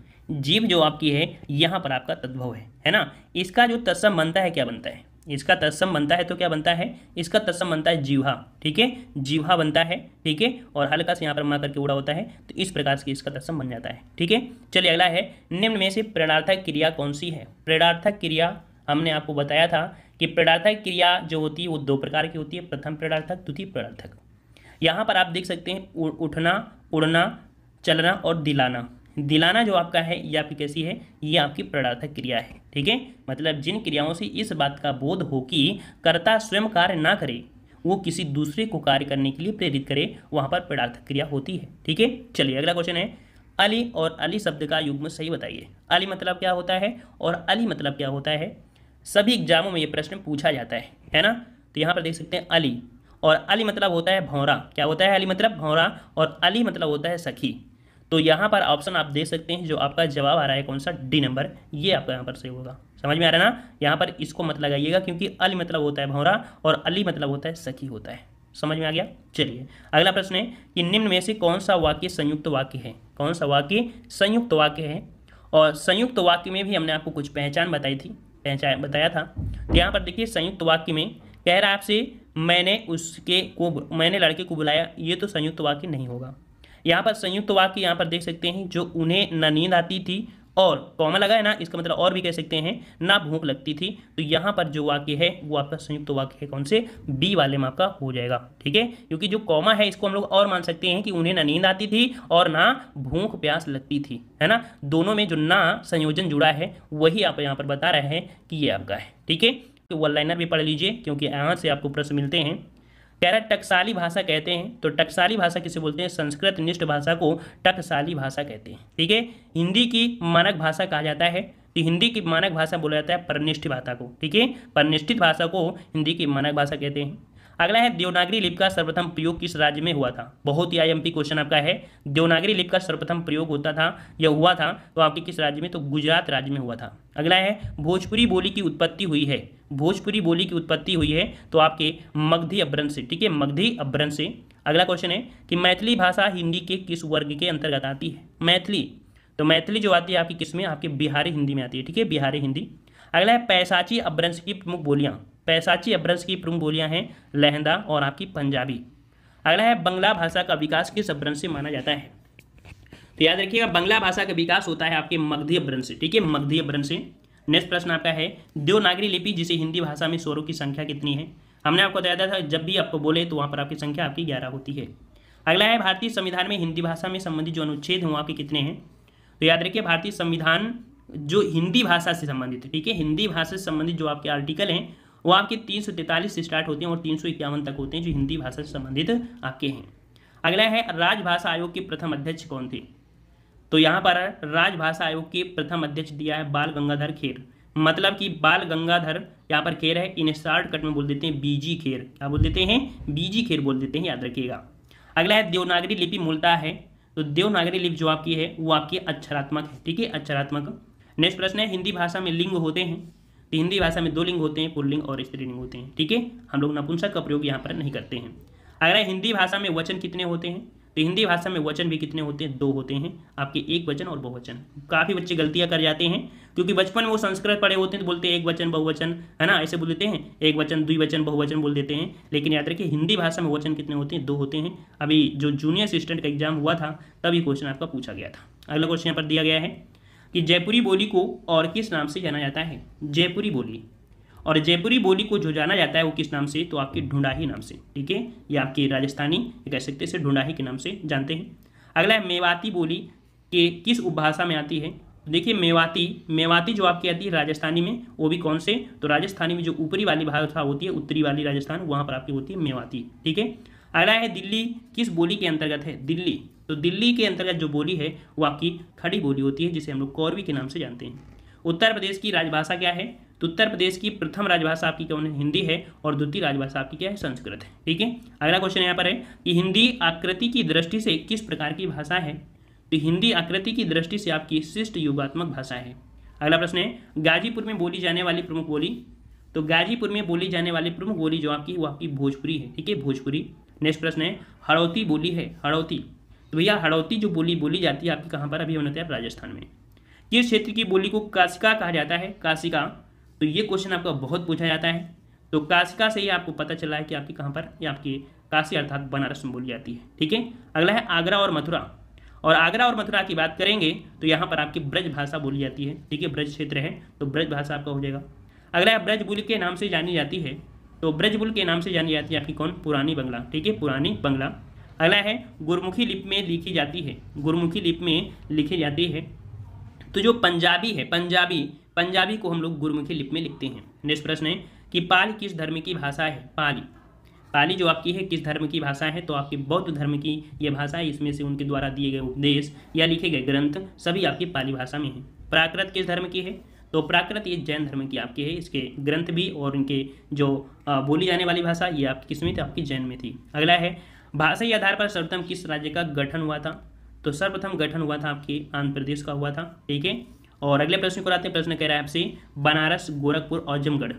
जीव जो आपकी है यहाँ पर आपका तद्भव है है ना इसका जो तत्सम बनता है क्या बनता है इसका तत्सम बनता है तो क्या बनता है इसका तत्सम बनता है जीवा ठीक है जीवा बनता है ठीक है और हल्का से यहाँ पर मा करके उड़ा होता है तो इस प्रकार से इसका तत्सम बन जाता है ठीक है चलिए अगला है निम्न में से प्रणार्थक क्रिया कौन सी है प्रेरणार्थक क्रिया हमने आपको बताया था कि प्रेरणार्थक क्रिया जो होती है वो दो प्रकार की होती है प्रथम प्रेरणार्थक द्वितीय प्रणार्थक यहाँ पर आप देख सकते हैं उठना उड़ना चलना और दिलाना दिलाना जो आपका है ये आपकी कैसी है ये आपकी प्रणार्थक क्रिया है ठीक है मतलब जिन क्रियाओं से इस बात का बोध हो कि कर्ता स्वयं कार्य ना करे वो किसी दूसरे को कार्य करने के लिए प्रेरित करे वहाँ पर प्रणार्थक क्रिया होती है ठीक है चलिए अगला क्वेश्चन है अली और अली शब्द का युग्म सही बताइए अली मतलब क्या होता है और अली मतलब क्या होता है सभी एग्जामों में ये प्रश्न पूछा जाता है है ना तो यहाँ पर देख सकते हैं अली और अली मतलब होता है भौरा क्या होता है अली मतलब भौरा और अली मतलब होता है सखी तो यहाँ पर ऑप्शन आप देख सकते हैं जो आपका जवाब आ रहा है कौन सा डी नंबर ये आपका यहाँ पर सही होगा समझ में आ रहा है ना यहाँ पर इसको मत लगाइएगा क्योंकि अल मतलब होता है भौरा और अली मतलब होता है सखी होता है समझ में आ गया चलिए अगला प्रश्न है कि निम्न में से कौन सा वाक्य संयुक्त वाक्य है कौन सा वाक्य संयुक्त वाक्य है और संयुक्त वाक्य में भी हमने आपको कुछ पहचान बताई थी पहचान बताया था तो यहाँ पर देखिए संयुक्त वाक्य में कह रहा है आपसे मैंने उसके को मैंने लड़के को बुलाया ये तो संयुक्त वाक्य नहीं होगा यहाँ पर संयुक्त वाक्य यहाँ पर देख सकते हैं जो उन्हें न नींद आती थी और कॉमा लगा है ना इसका मतलब और भी कह सकते हैं ना भूख लगती थी तो यहाँ पर जो वाक्य है वो आपका संयुक्त वाक्य है कौन से बी वाले में आपका हो जाएगा ठीक है क्योंकि जो कॉमा है इसको हम लोग और मान सकते हैं कि उन्हें ना नींद आती थी और ना भूख प्यास लगती थी है ना दोनों में जो ना संयोजन जुड़ा है वही आप यहाँ पर बता रहे हैं कि ये आपका है ठीक है के वन लाइनर भी पढ़ लीजिए क्योंकि यहाँ से आपको प्रश्न मिलते हैं कह रहा है टकसाली भाषा कहते हैं तो टकसाली भाषा किसे बोलते हैं संस्कृत निष्ठ भाषा को टकसाली भाषा कहते हैं ठीक है हिंदी की मानक भाषा कहा जाता है तो हिंदी की मानक भाषा बोला जाता है परनिष्ठ भाषा को ठीक है परनिष्ठित भाषा को हिंदी की मानक भाषा कहते हैं अगला है देवनागरी लिप का सर्वप्रथम प्रयोग किस राज्य में हुआ था बहुत ही आई क्वेश्चन आपका है देवनागरी लिप का सर्वप्रथम प्रयोग होता था या हुआ था तो आपके किस राज्य में तो गुजरात राज्य में हुआ था अगला है भोजपुरी बोली की उत्पत्ति हुई है भोजपुरी बोली की उत्पत्ति हुई है तो आपके मगधी अभ्रंश से ठीक है मगधी अभ्रंश से अगला क्वेश्चन है कि मैथिली भाषा हिंदी के किस वर्ग के अंतर्गत आती है मैथिली तो मैथिली जो आती है आपकी किस में आपके बिहारी हिंदी में आती है ठीक है बिहारी हिंदी अगला है पैसाची अभ्रंश की प्रमुख बोलियां पैसाची अभ्रंश की प्रमुख बोलियां हैं लहंदा और आपकी पंजाबी अगला है बंगला भाषा का विकास किस अभ्रंश से माना जाता है तो याद रखिएगा बंगला भाषा का विकास होता है आपके मगधी ब्रंश से ठीक है मगधी ब्रंश से नेक्स्ट प्रश्न आपका है देवनागरी लिपि जिसे हिंदी भाषा में स्वरों की संख्या कितनी है हमने आपको बताया था जब भी आपको बोले तो वहाँ पर आपकी संख्या आपकी ग्यारह होती है अगला है भारतीय संविधान में हिंदी भाषा में संबंधित जो अनुच्छेद हैं वहाँ के कितने हैं तो याद रखिए भारतीय संविधान जो हिंदी भाषा से संबंधित है ठीक है हिंदी भाषा से संबंधित जो आपके आर्टिकल हैं वो आपके तीन से स्टार्ट होते हैं और तीन तक होते हैं जो हिंदी भाषा से संबंधित आपके हैं अगला है राजभाषा आयोग के प्रथम अध्यक्ष कौन थे तो यहाँ पर राजभाषा आयोग के प्रथम अध्यक्ष दिया है बाल गंगाधर खेर मतलब कि बाल गंगाधर यहाँ पर खेर है इन्हें शार्ट कट में बोल देते हैं बीजी खेर क्या बोल देते हैं बीजी खेर बोल देते हैं याद रखिएगा अगला है देवनागरी लिपि मूलता है तो देवनागरी लिपि जो आपकी है वो आपकी अक्षरात्मक है ठीक है अक्षरात्मक नेक्स्ट प्रश्न है हिंदी भाषा में लिंग होते हैं तो हिंदी भाषा में दो लिंग होते हैं पुरलिंग और स्त्रीलिंग होते हैं ठीक है हम लोग नपुंसक का प्रयोग यहाँ पर नहीं करते हैं अगला हिंदी भाषा में वचन कितने होते हैं तो हिंदी भाषा में वचन भी कितने होते हैं दो होते हैं आपके एक वचन और बहुवचन काफ़ी बच्चे गलतियां कर जाते हैं क्योंकि बचपन में वो संस्कृत पढ़े होते हैं तो बोलते हैं एक वचन बहुवचन है ना ऐसे बोल देते हैं एक वचन द्विवचन बहुवचन बोल देते हैं लेकिन याद रखिए हिंदी भाषा में वचन कितने होते हैं दो होते हैं अभी जो जूनियर असिस्टेंट का एग्जाम हुआ था तब ये क्वेश्चन आपका पूछा गया था अगला क्वेश्चन यहाँ पर दिया गया है कि जयपुरी बोली को और किस नाम से जाना जाता है जयपुरी बोली और जयपुरी बोली को जो जाना जाता है वो किस नाम से तो आपके ढूंढाही नाम से ठीक है ये आपके राजस्थानी कह सकते हैं ढूंढाही के नाम से जानते हैं अगला है मेवाती बोली के किस उपभाषा में आती है देखिए मेवाती मेवाती जो आपकी आती है राजस्थानी में वो भी कौन से तो राजस्थानी में जो ऊपरी वाली भाषा होती है उत्तरी वाली राजस्थान वहाँ पर आपकी होती है मेवाती ठीक है अगला है दिल्ली किस बोली के अंतर्गत है दिल्ली तो दिल्ली के अंतर्गत जो बोली है वो आपकी खड़ी बोली होती है जिसे हम लोग कौरवी के नाम से जानते हैं उत्तर प्रदेश की राजभाषा क्या है तो उत्तर प्रदेश की प्रथम राजभाषा आपकी कौन है हिंदी है और द्वितीय राजभाषा आपकी क्या है संस्कृत है ठीक है अगला क्वेश्चन यहाँ पर है कि हिंदी आकृति की दृष्टि से किस प्रकार की भाषा है तो हिंदी आकृति की दृष्टि से आपकी शिष्ट युगात्मक भाषा है अगला प्रश्न है गाजीपुर में बोली जाने वाली प्रमुख बोली तो गाजीपुर में बोली जाने वाली प्रमुख बोली जो आपकी वो आपकी भोजपुरी है ठीक है भोजपुरी नेक्स्ट प्रश्न है हड़ौती बोली है हड़ौती तो भैया हड़ौती जो बोली बोली जाती है आपकी कहाँ पर अभी होना था राजस्थान में किस क्षेत्र की बोली को काशिका कहा जाता है काशिका तो ये क्वेश्चन आपका बहुत पूछा जाता है तो काशिका से ही आपको पता चला है कि आपकी कहाँ पर ये आपकी काशी अर्थात बनारस में बोली जाती है ठीक है अगला है आगरा और मथुरा और आगरा और मथुरा की बात करेंगे तो यहाँ पर आपकी ब्रज भाषा बोली जाती है ठीक है ब्रज क्षेत्र है तो ब्रज भाषा आपका हो जाएगा अगला है ब्रजबुल के नाम से जानी जाती है तो ब्रजबुल के नाम से जानी जाती है आपकी कौन पुरानी बंगला ठीक है पुरानी बंगला अगला है गुरमुखी लिप में लिखी जाती है गुरमुखी लिप में लिखी जाती है तो जो पंजाबी है पंजाबी पंजाबी को हम लोग गुरुमुखी लिप में लिखते हैं नेक्स्ट प्रश्न है कि पाली किस धर्म की भाषा है पाली पाली जो आपकी है किस धर्म की भाषा है तो आपकी बौद्ध धर्म की ये भाषा है इसमें से उनके द्वारा दिए गए उपदेश या लिखे गए ग्रंथ सभी आपकी पाली भाषा में है प्राकृत किस धर्म की है तो प्राकृत ये जैन धर्म की आपकी है इसके ग्रंथ भी और इनके जो बोली जाने वाली भाषा ये आपकी किस थी आपकी जैन में थी अगला है भाषाई आधार पर सर्वप्रथम किस राज्य का गठन हुआ था तो सर्वप्रथम गठन हुआ था आपके आंध्र प्रदेश का हुआ था ठीक है और अगले प्रश्न को आते हैं प्रश्न कह रहा है आपसे बनारस गोरखपुर और आजमगढ़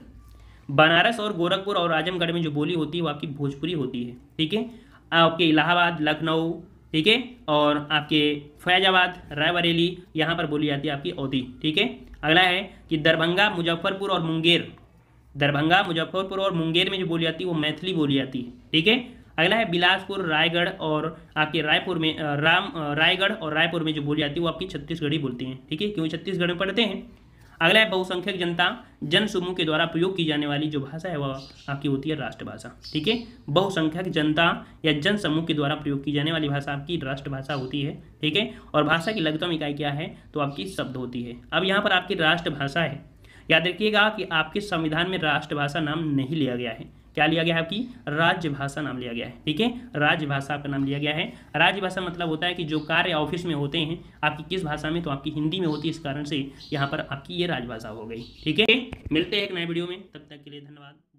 बनारस और गोरखपुर और आजमगढ़ में जो बोली होती है वो आपकी भोजपुरी होती है ठीक है आपके इलाहाबाद लखनऊ ठीक है और आपके फैजाबाद रायबरेली यहाँ पर बोली जाती है आपकी अवधी ठीक है अगला है कि दरभंगा मुजफ्फरपुर और मुंगेर दरभंगा मुजफ्फरपुर और मुंगेर में जो बोली जाती है वो मैथिली बोली जाती है ठीक है अगला है बिलासपुर रायगढ़ और आपके रायपुर में राम रायगढ़ और रायपुर में जो बोली जाती है वो आपकी छत्तीसगढ़ी बोलती हैं ठीक है क्यों छत्तीसगढ़ में पढ़ते हैं अगला है बहुसंख्यक जनता जन समूह के द्वारा प्रयोग की जाने वाली जो भाषा है वह आपकी होती है राष्ट्रभाषा ठीक है बहुसंख्यक जनता या जन समूह के द्वारा प्रयोग की जाने वाली भाषा आपकी राष्ट्रभाषा होती है ठीक है और भाषा की लघुतम इकाई क्या है तो आपकी शब्द होती है अब यहाँ पर आपकी राष्ट्रभाषा है याद रखिएगा कि आपके संविधान में राष्ट्रभाषा नाम नहीं लिया गया है क्या लिया गया है आपकी राज्य भाषा नाम लिया गया है ठीक है राज्य भाषा आपका नाम लिया गया है राज्य भाषा मतलब होता है कि जो कार्य ऑफिस में होते हैं आपकी किस भाषा में तो आपकी हिंदी में होती है इस कारण से यहाँ पर आपकी ये राजभाषा हो गई ठीक है मिलते हैं एक नए वीडियो में तब तक के लिए धन्यवाद